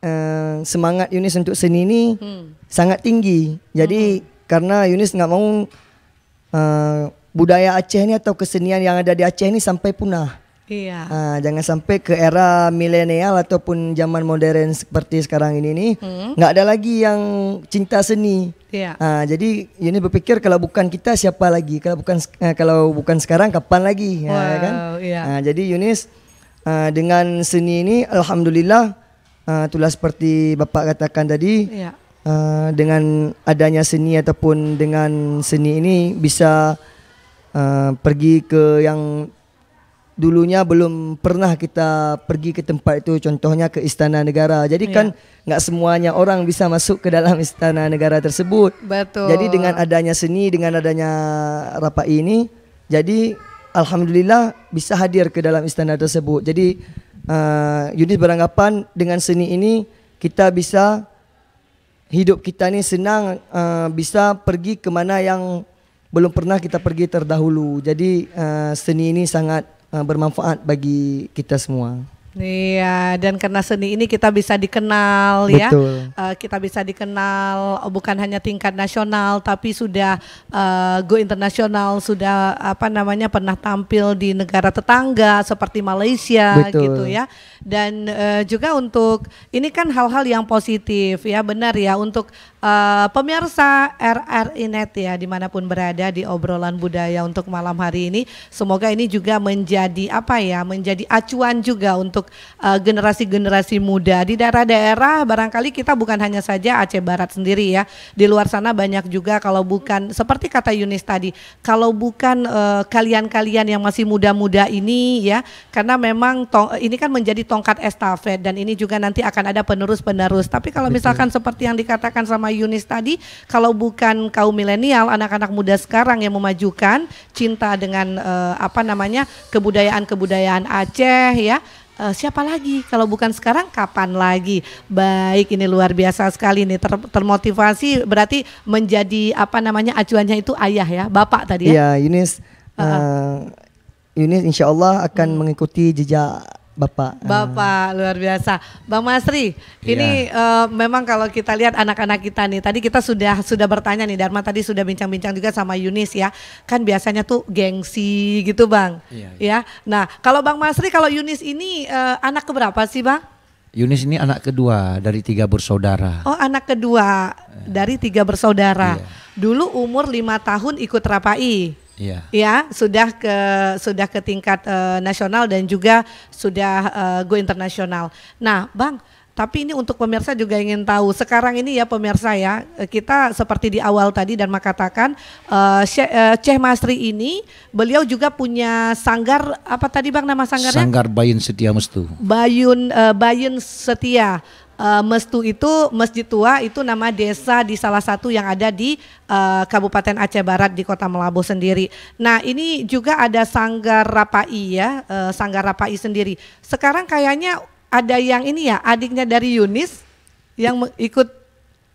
uh, semangat Yunis untuk seni ini hmm. sangat tinggi. Jadi hmm. karena Yunis nggak mau uh, budaya Aceh ini atau kesenian yang ada di Aceh ini sampai punah. Iya. Uh, jangan sampai ke era milenial ataupun zaman modern seperti sekarang ini nih hmm. nggak ada lagi yang cinta seni. Iya. Uh, jadi Yunis berpikir kalau bukan kita siapa lagi? Kalau bukan uh, kalau bukan sekarang kapan lagi? Wow, ya, ya, kan? Iya. Uh, jadi Yunis Eh, dengan seni ini alhamdulillah uh, itulah seperti bapak katakan tadi ya. uh, dengan adanya seni ataupun dengan seni ini bisa uh, pergi ke yang dulunya belum pernah kita pergi ke tempat itu contohnya ke istana negara jadi iya. kan nggak semuanya orang bisa masuk ke dalam istana negara tersebut betul jadi dengan adanya seni dengan adanya rapat ini jadi Alhamdulillah bisa hadir ke dalam istana tersebut. Jadi uh, Yudis beranggapan dengan seni ini kita bisa hidup kita ni senang uh, bisa pergi ke mana yang belum pernah kita pergi terdahulu. Jadi uh, seni ini sangat uh, bermanfaat bagi kita semua. Iya, dan karena seni ini kita bisa dikenal ya. Betul. ya, uh, kita bisa dikenal oh, bukan hanya tingkat nasional, tapi sudah uh, go internasional, sudah apa namanya pernah tampil di negara tetangga seperti Malaysia Betul. gitu ya, dan uh, juga untuk ini kan hal-hal yang positif ya benar ya untuk Uh, pemirsa RRI Net ya dimanapun berada di obrolan budaya untuk malam hari ini semoga ini juga menjadi apa ya menjadi acuan juga untuk eh, generasi-generasi uh, muda di daerah-daerah barangkali kita bukan hanya saja Aceh Barat sendiri ya di luar sana banyak juga kalau bukan seperti kata Yunis tadi kalau bukan eh, kalian-kalian uh, yang masih muda-muda ini ya karena memang tong, ini kan menjadi tongkat estafet dan ini juga nanti akan ada penerus-penerus tapi kalau misalkan Betul. seperti yang dikatakan sama Yunis tadi, kalau bukan kaum milenial, anak-anak muda sekarang yang memajukan cinta dengan uh, apa namanya kebudayaan-kebudayaan Aceh ya, eh, siapa lagi kalau bukan sekarang kapan lagi baik ini luar biasa sekali nih ter termotivasi berarti menjadi apa namanya acuannya itu ayah ya bapak tadi ya, ya Yunis uh, uh, Yunis insya Allah akan hmm. mengikuti jejak Bapak. Bapak luar biasa. Bang Masri, yeah. ini uh, memang kalau kita lihat anak-anak kita nih, tadi kita sudah sudah bertanya nih Dharma tadi sudah bincang-bincang juga sama Yunis ya. Kan biasanya tuh gengsi gitu, Bang. Yeah, yeah. Ya. Nah, kalau Bang Masri kalau Yunis ini uh, anak ke berapa sih, Bang? Yunis ini anak kedua dari tiga bersaudara. Oh, anak kedua dari tiga bersaudara. Iya. Dulu umur lima tahun ikut Rapai. Iya. Ya, sudah ke sudah ke tingkat uh, nasional dan juga sudah uh, go internasional. Nah, Bang, tapi ini untuk pemirsa juga ingin tahu. Sekarang ini ya pemirsa ya, eh, kita seperti di awal tadi dan mengatakan uh, uh, Ceh Masri ini beliau juga punya sanggar apa tadi Bang nama sanggarnya? Sanggar Bayun Setia Mustu. Bayun uh, Bayun Setia uh, Mestu itu masjid tua itu nama desa di salah satu yang ada di uh, Kabupaten Aceh Barat di Kota Melabo sendiri. Nah ini juga ada Sanggar Rapai ya, uh, eh, Sanggar Rapai sendiri. Sekarang kayaknya ada yang ini ya adiknya dari Yunis yang ikut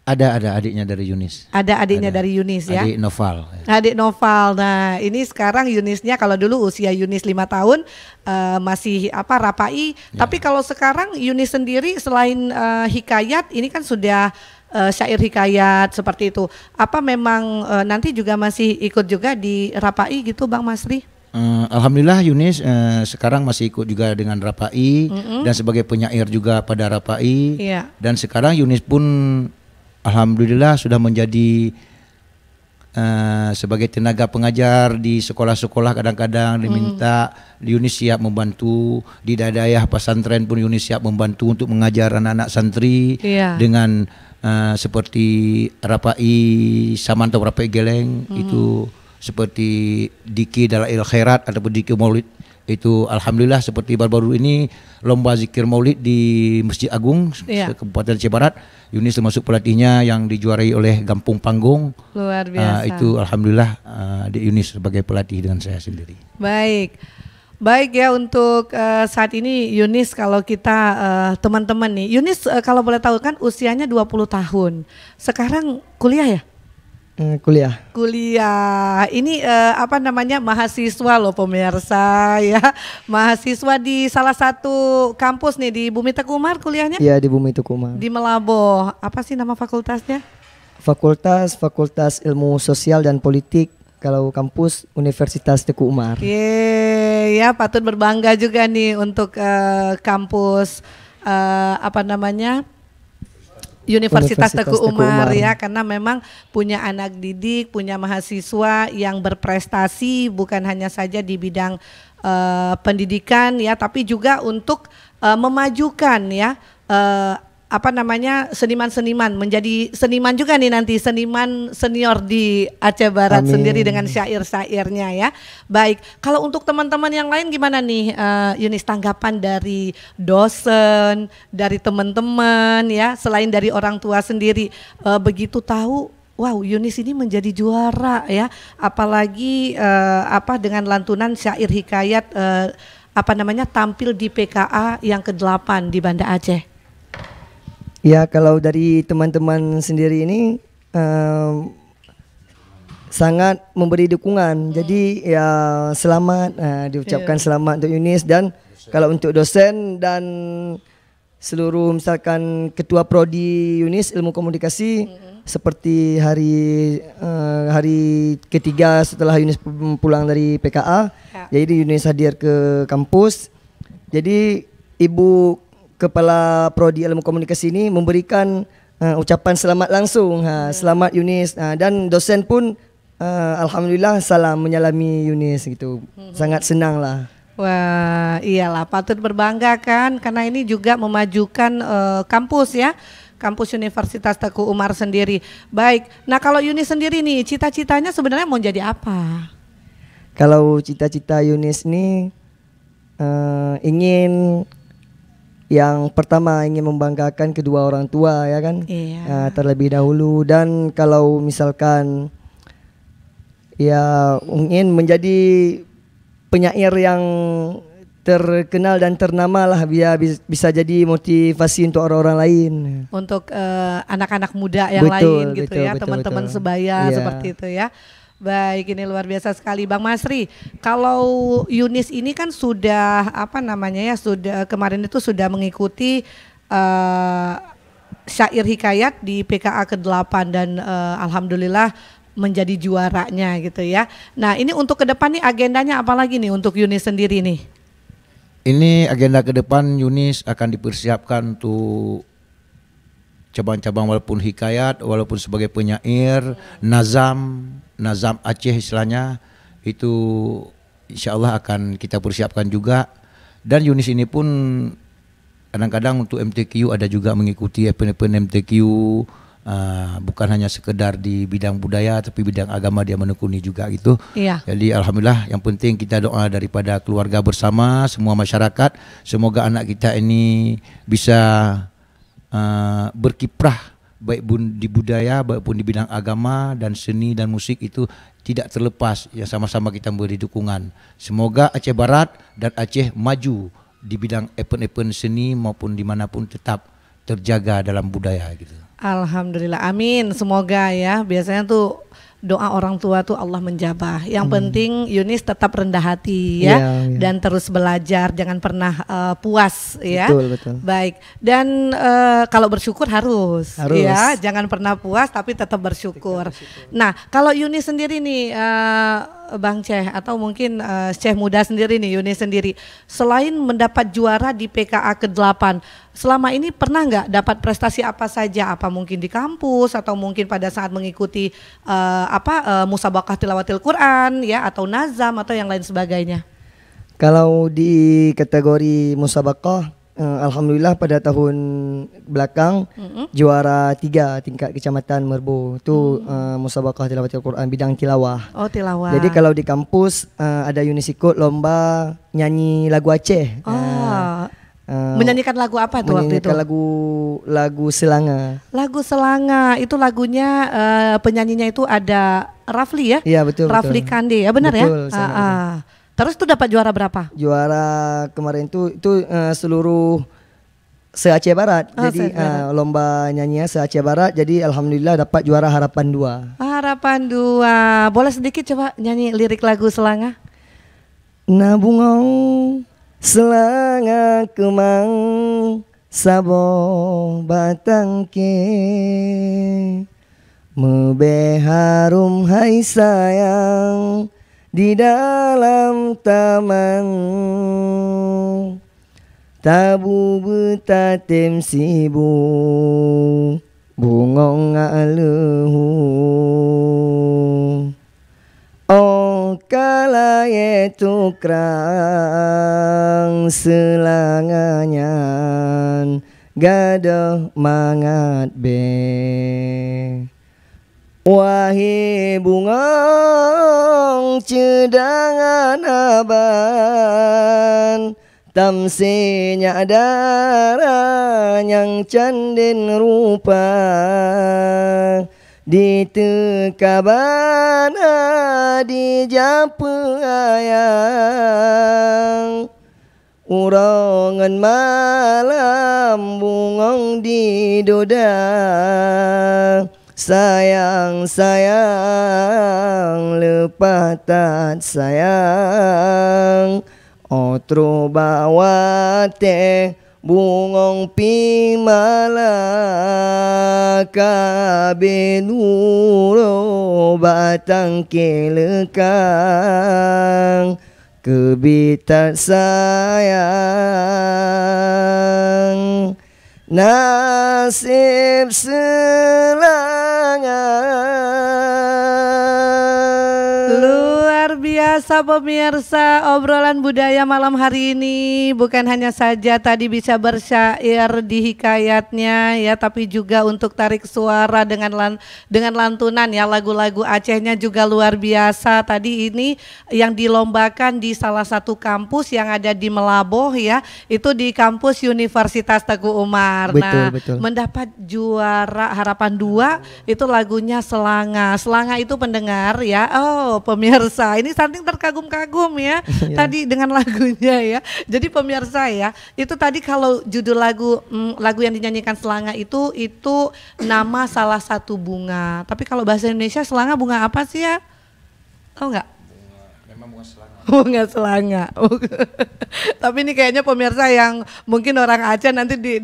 ada ada adiknya dari Yunis. Ada adiknya ada. dari Yunis ya. Adik Noval. Adik Noval. Nah, ini sekarang Yunisnya kalau dulu usia Yunis lima tahun uh, masih apa rapai, ya. tapi kalau sekarang Yunis sendiri selain uh, hikayat ini kan sudah uh, syair hikayat seperti itu. Apa memang uh, nanti juga masih ikut juga di rapai gitu Bang Masri? Alhamdulillah Yunis uh, sekarang masih ikut juga dengan Rapai mm -hmm. dan sebagai penyair juga pada Rapai yeah. dan sekarang Yunis pun alhamdulillah sudah menjadi uh, sebagai tenaga pengajar di sekolah-sekolah kadang-kadang diminta hmm. Yunis siap membantu di daerah pesantren pun Yunis siap membantu untuk mengajar anak-anak santri yeah. dengan uh, seperti Rapai Samanto Rapai Geleng hmm. itu seperti Diki dalam Ilkhairat ataupun Diki Maulid itu alhamdulillah seperti baru-baru ini lomba zikir maulid di Masjid Agung ya. Kabupaten Aceh Barat Yunis termasuk pelatihnya yang dijuarai oleh Gampung Panggung luar ah, biasa uh, itu alhamdulillah uh, ah, di Yunis sebagai pelatih dengan saya sendiri baik Baik ya untuk uh, saat ini Yunis kalau kita teman eh, teman-teman nih Yunis uh, kalau boleh tahu kan usianya 20 tahun. Sekarang kuliah ya? Hmm, kuliah. Kuliah. Ini uh, apa namanya mahasiswa loh pemirsa ya. Mahasiswa di salah satu kampus nih di Bumi Tekumar kuliahnya? Iya di Bumi Tekumar. Di Melabo. Apa sih nama fakultasnya? Fakultas Fakultas Ilmu Sosial dan Politik kalau kampus Universitas Teku Umar. Ye, ya patut berbangga juga nih untuk uh, kampus uh, apa namanya? Universitas, Universitas Teguh Umar, Umar ya karena memang punya anak didik, punya mahasiswa yang berprestasi bukan hanya saja di bidang uh, pendidikan ya tapi juga untuk uh, memajukan ya uh, apa namanya seniman-seniman menjadi seniman juga nih nanti seniman senior di Aceh Barat Amin. sendiri dengan syair-syairnya ya. Baik, kalau untuk teman-teman yang lain gimana nih uh, Yunis tanggapan dari dosen, dari teman-teman ya, selain dari orang tua sendiri uh, begitu tahu wow Yunis ini menjadi juara ya, apalagi uh, apa dengan lantunan syair hikayat uh, apa namanya tampil di PKA yang ke-8 di Banda Aceh. Ya kalau dari teman-teman sendiri ini um, sangat memberi dukungan. Hmm. Jadi ya selamat uh, diucapkan yeah. selamat untuk Yunis dan kalau untuk dosen dan seluruh misalkan ketua prodi Yunis ilmu komunikasi hmm. seperti hari uh, hari ketiga setelah Yunis pulang dari PKA. Ya. Jadi Yunis hadir ke kampus. Jadi Ibu kepala prodi ilmu komunikasi ini memberikan uh, ucapan selamat langsung. Ha, hmm. selamat Yunis uh, dan dosen pun uh, alhamdulillah salam menyalami Yunis gitu. Hmm. Sangat senang lah. Wah, iyalah patut berbangga kan karena ini juga memajukan uh, kampus ya. Kampus Universitas Teku Umar sendiri. Baik. Nah, kalau Yunis sendiri nih, cita-citanya sebenarnya mau jadi apa? Kalau cita-cita Yunis nih uh, ingin yang pertama ingin membanggakan kedua orang tua ya kan iya. uh, terlebih dahulu dan kalau misalkan ya ingin menjadi penyair yang terkenal dan ternama lah biar bisa jadi motivasi untuk orang-orang lain untuk eh, anak-anak uh, muda yang betul, lain gitu betul, ya teman-teman sebaya iya. seperti itu ya Baik, ini luar biasa sekali Bang Masri. Kalau Yunis ini kan sudah apa namanya ya, sudah kemarin itu sudah mengikuti uh, syair hikayat di PKA ke-8 dan uh, alhamdulillah menjadi juaranya gitu ya. Nah, ini untuk ke depan nih agendanya apa lagi nih untuk Yunis sendiri nih? Ini agenda ke depan Yunis akan dipersiapkan untuk cabang-cabang walaupun hikayat, walaupun sebagai penyair, nazam, Nazam Aceh istilahnya itu insya Allah akan kita persiapkan juga dan Yunis ini pun kadang-kadang untuk MTQ ada juga mengikuti event-event MTQ uh, ah, bukan hanya sekedar di bidang budaya tapi bidang agama dia menekuni juga gitu iya. jadi alhamdulillah yang penting kita doa daripada keluarga bersama semua masyarakat semoga anak kita ini bisa uh, berkiprah baik pun di budaya baik pun di bidang agama dan seni dan musik itu tidak terlepas yang sama-sama kita memberi dukungan. Semoga Aceh Barat dan Aceh maju di bidang event-event seni maupun dimanapun tetap terjaga dalam budaya gitu. Alhamdulillah, amin. Semoga ya. Biasanya tuh doa orang tua tuh Allah menjabah. Yang hmm. penting Yunis tetap rendah hati ya yeah, yeah. dan terus belajar, jangan pernah uh, puas ya. Betul, betul. Baik. Dan uh, kalau bersyukur harus, harus ya, jangan pernah puas tapi tetap bersyukur. bersyukur. Nah, kalau Yunis sendiri nih uh, Bang Ceh atau mungkin uh, Ceh muda sendiri nih Yuni sendiri selain mendapat juara di PKA ke-8 selama ini pernah nggak dapat prestasi apa saja apa mungkin di kampus atau mungkin pada saat mengikuti uh, apa uh, musabakah tilawatil Quran ya atau nazam atau yang lain sebagainya Kalau di kategori musabakah uh, alhamdulillah pada tahun belakang mm-hmm. juara tiga tingkat kecamatan Merbu itu mm. uh, musabaqah tilawatil Quran bidang tilawah. Oh tilawah. Jadi kalau di kampus uh, ada unisikut lomba nyanyi lagu Aceh. Oh. Uh, Uh, menyanyikan lagu apa tuh waktu itu? lagu lagu Selanga. Lagu Selanga itu lagunya uh, penyanyinya itu ada Rafli ya? Iya betul. Rafli Kandi ya benar ya? betul, ya. Uh, uh. Terus tuh dapat juara berapa? Juara kemarin tuh itu uh, seluruh se Aceh Barat. Oh, jadi Aceh Barat. Uh, lomba nyanyinya se Aceh Barat. Jadi alhamdulillah dapat juara Harapan dua. Harapan dua. Boleh sedikit coba nyanyi lirik lagu Selanga? Nabungau Selangah kemang sabo batangke Mebe harum hai sayang di dalam taman tabu buta tem sibu bungong ngaluhu oh kala itu kerang selanganyan gadah mangat be wahai bunga Tong cedangan aban Tamsinya darah yang candin rupa di tekabana di japa ayang Urangan malam bungong di doda sayang sayang tak sayang otro teh bungong pimala kabenuro batang kelekang kebitat sayang nasib selangan luar biasa pemirsa obrolan budaya malam hari ini bukan hanya saja tadi bisa bersyair di hikayatnya ya tapi juga untuk tarik suara dengan lan, dengan lantunan ya lagu-lagu Acehnya juga luar biasa tadi ini yang dilombakan di salah satu kampus yang ada di Melaboh ya itu di kampus Universitas Teguh Umar betul, nah betul. mendapat juara harapan dua itu lagunya Selanga Selanga itu pendengar ya oh pemirsa ini Santing terkagum-kagum ya yeah. tadi dengan lagunya ya. Jadi pemirsa ya, itu tadi kalau judul lagu mm, lagu yang dinyanyikan Selanga itu itu nama salah satu bunga. Tapi kalau bahasa Indonesia Selanga bunga apa sih ya? Tahu nggak? Memang bunga selanga. Bunga Tapi ini kayaknya pemirsa yang mungkin orang Aceh nanti di,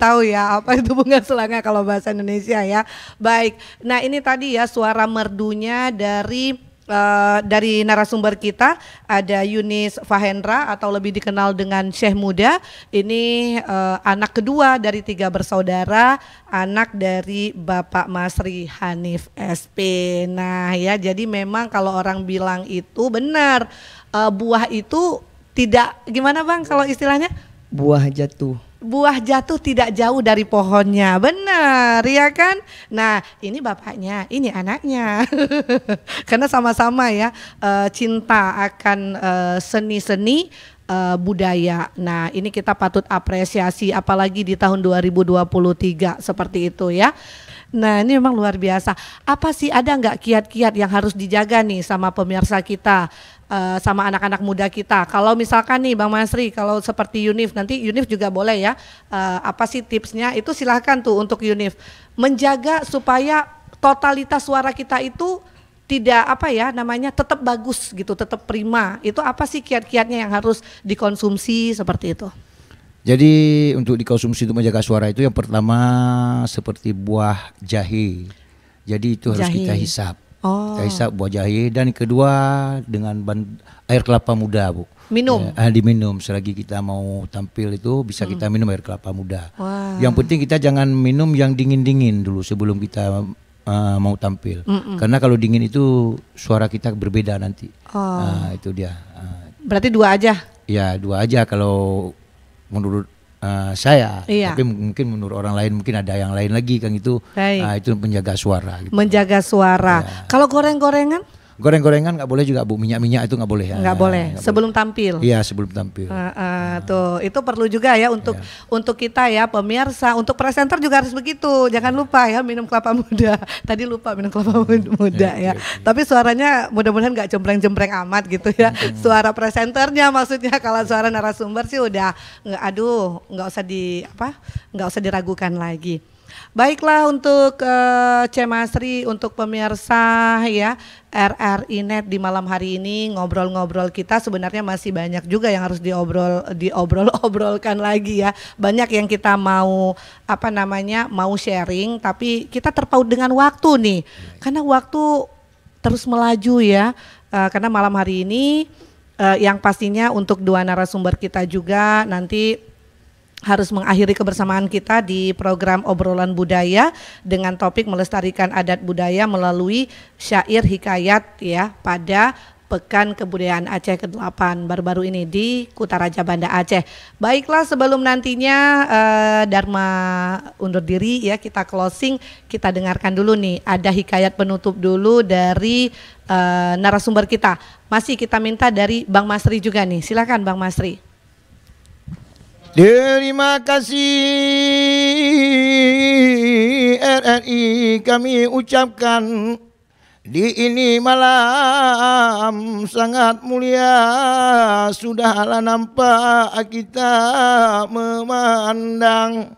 tahu ya apa itu bunga selanga kalau bahasa Indonesia ya. Baik. Nah, ini tadi ya suara merdunya dari Uh, dari narasumber kita ada Yunis Fahendra atau lebih dikenal dengan Syekh Muda. Ini uh, anak kedua dari tiga bersaudara, anak dari Bapak Masri Hanif SP. Nah, ya jadi memang kalau orang bilang itu benar, uh, buah itu tidak gimana Bang kalau istilahnya? Buah jatuh buah jatuh tidak jauh dari pohonnya. Benar, ya kan? Nah, ini bapaknya, ini anaknya. Karena sama-sama ya eh, cinta akan eh, seni-seni eh, budaya. Nah, ini kita patut apresiasi apalagi di tahun 2023 seperti itu ya. Nah, ini memang luar biasa. Apa sih ada nggak kiat-kiat yang harus dijaga nih sama pemirsa kita Eh, sama anak-anak muda kita. Kalau misalkan nih Bang Masri, kalau seperti UNIF nanti UNIF juga boleh ya. Uh, apa sih tipsnya? Itu silahkan tuh untuk UNIF menjaga supaya totalitas suara kita itu tidak apa ya namanya tetap bagus gitu, tetap prima. Itu apa sih kiat-kiatnya yang harus dikonsumsi seperti itu? Jadi untuk dikonsumsi untuk menjaga suara itu yang pertama seperti buah jahe. Jadi itu harus jahe. kita hisap Oh. Saya hisap buah jahe dan kedua dengan air kelapa muda, Bu. Minum. Ya, ah, diminum selagi kita mau tampil itu bisa hmm. kita minum air kelapa muda. Wow. Yang penting kita jangan minum yang dingin-dingin dulu sebelum kita uh, mau tampil. Mm -mm. Karena kalau dingin itu suara kita berbeda nanti. Oh. Uh, itu dia. Uh, Berarti dua aja? Ya, dua aja kalau menurut uh, saya, iya. tapi mungkin menurut orang lain mungkin ada yang lain lagi kan itu, uh, itu penjaga suara. Gitu. Menjaga suara. Ya. Kalau goreng-gorengan? Goreng-gorengan nggak boleh juga bu, minyak-minyak itu nggak boleh ya. Nggak boleh. Gak sebelum boleh. tampil. Iya sebelum tampil. Uh, uh, uh. Tuh itu perlu juga ya untuk yeah. untuk kita ya pemirsa, untuk presenter juga harus begitu. Jangan iya. lupa ya minum kelapa muda. Tadi lupa minum kelapa iya, muda yeah, ya. Iya. Tapi suaranya mudah-mudahan nggak jembreng-jembreng amat gitu ya. Mm. Suara presenternya maksudnya kalau suara narasumber sih udah, aduh nggak usah di apa, nggak usah diragukan lagi. Baiklah untuk uh, eh, Cemasri, untuk pemirsa ya RRI Net di malam hari ini ngobrol-ngobrol kita sebenarnya masih banyak juga yang harus diobrol diobrol-obrolkan lagi ya. Banyak yang kita mau apa namanya mau sharing tapi kita terpaut dengan waktu nih. Karena waktu terus melaju ya. Uh, karena malam hari ini uh, yang pastinya untuk dua narasumber kita juga nanti harus mengakhiri kebersamaan kita di program obrolan budaya dengan topik melestarikan adat budaya melalui syair hikayat ya pada Pekan Kebudayaan Aceh ke-8 baru-baru ini di Kutaraja Banda Aceh. Baiklah sebelum nantinya uh, Dharma undur diri ya kita closing kita dengarkan dulu nih ada hikayat penutup dulu dari uh, narasumber kita. Masih kita minta dari Bang Masri juga nih. Silakan Bang Masri. Terima kasih RRI kami ucapkan di ini malam sangat mulia Sudahlah nampak kita memandang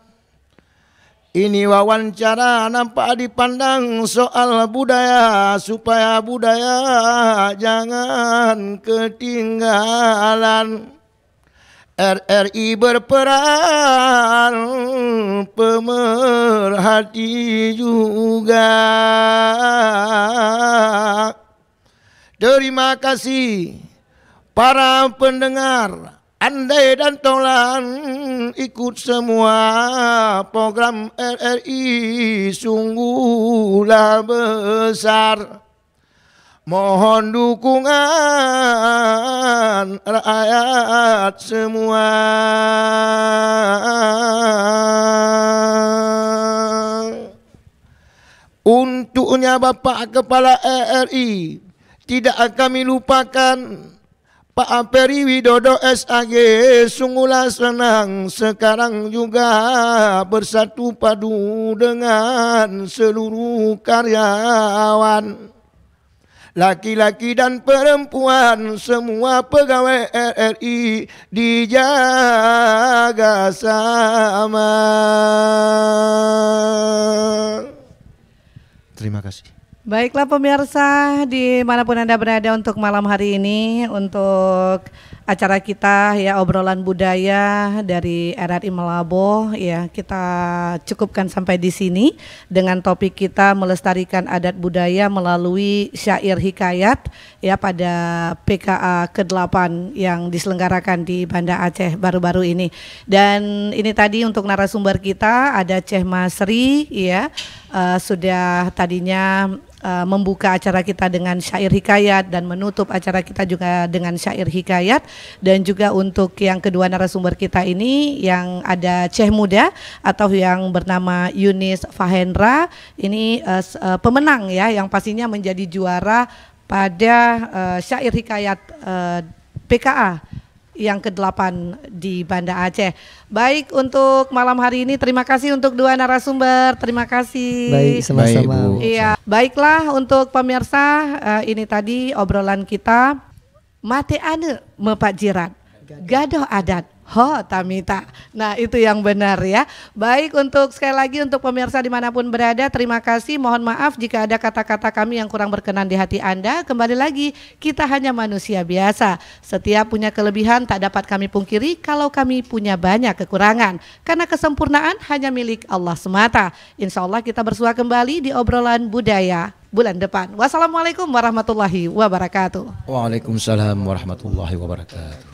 Ini wawancara nampak dipandang soal budaya Supaya budaya jangan ketinggalan RRI berperan pemerhati juga. Terima kasih para pendengar andai dan tolan ikut semua program RRI sungguhlah besar. Mohon dukungan rakyat semua. Untuknya Bapak Kepala RRI tidak kami lupakan Pak Aperi Widodo SAG sungguhlah senang sekarang juga bersatu padu dengan seluruh karyawan laki-laki dan perempuan semua pegawai RRI dijaga sama. Terima kasih. Baiklah pemirsa, dimanapun Anda berada untuk malam hari ini, untuk acara kita ya obrolan budaya dari RRI Melabo ya kita cukupkan sampai di sini dengan topik kita melestarikan adat budaya melalui syair hikayat ya pada PKA ke-8 yang diselenggarakan di Banda Aceh baru-baru ini. Dan ini tadi untuk narasumber kita ada Ceh Masri ya uh, sudah tadinya uh, membuka acara kita dengan syair hikayat dan menutup acara kita juga dengan syair hikayat dan juga untuk yang kedua narasumber kita ini yang ada Ceh Muda atau yang bernama Yunis Fahendra ini uh, pemenang ya yang pastinya menjadi juara pada uh, syair hikayat uh, eh, PKA yang ke-8 di Banda Aceh. Baik untuk malam hari ini terima kasih untuk dua narasumber. Terima kasih. Baik, sama-sama. Iya, baiklah untuk pemirsa uh, ini tadi obrolan kita mate ane mepak Jirat Gadoh adat Ho Tamita. Nah itu yang benar ya. Baik untuk sekali lagi untuk pemirsa dimanapun berada terima kasih. Mohon maaf jika ada kata-kata kami yang kurang berkenan di hati Anda. Kembali lagi kita hanya manusia biasa. Setiap punya kelebihan tak dapat kami pungkiri kalau kami punya banyak kekurangan. Karena kesempurnaan hanya milik Allah semata. Insya Allah kita bersua kembali di obrolan budaya bulan depan. Wassalamualaikum warahmatullahi wabarakatuh. Waalaikumsalam warahmatullahi wabarakatuh.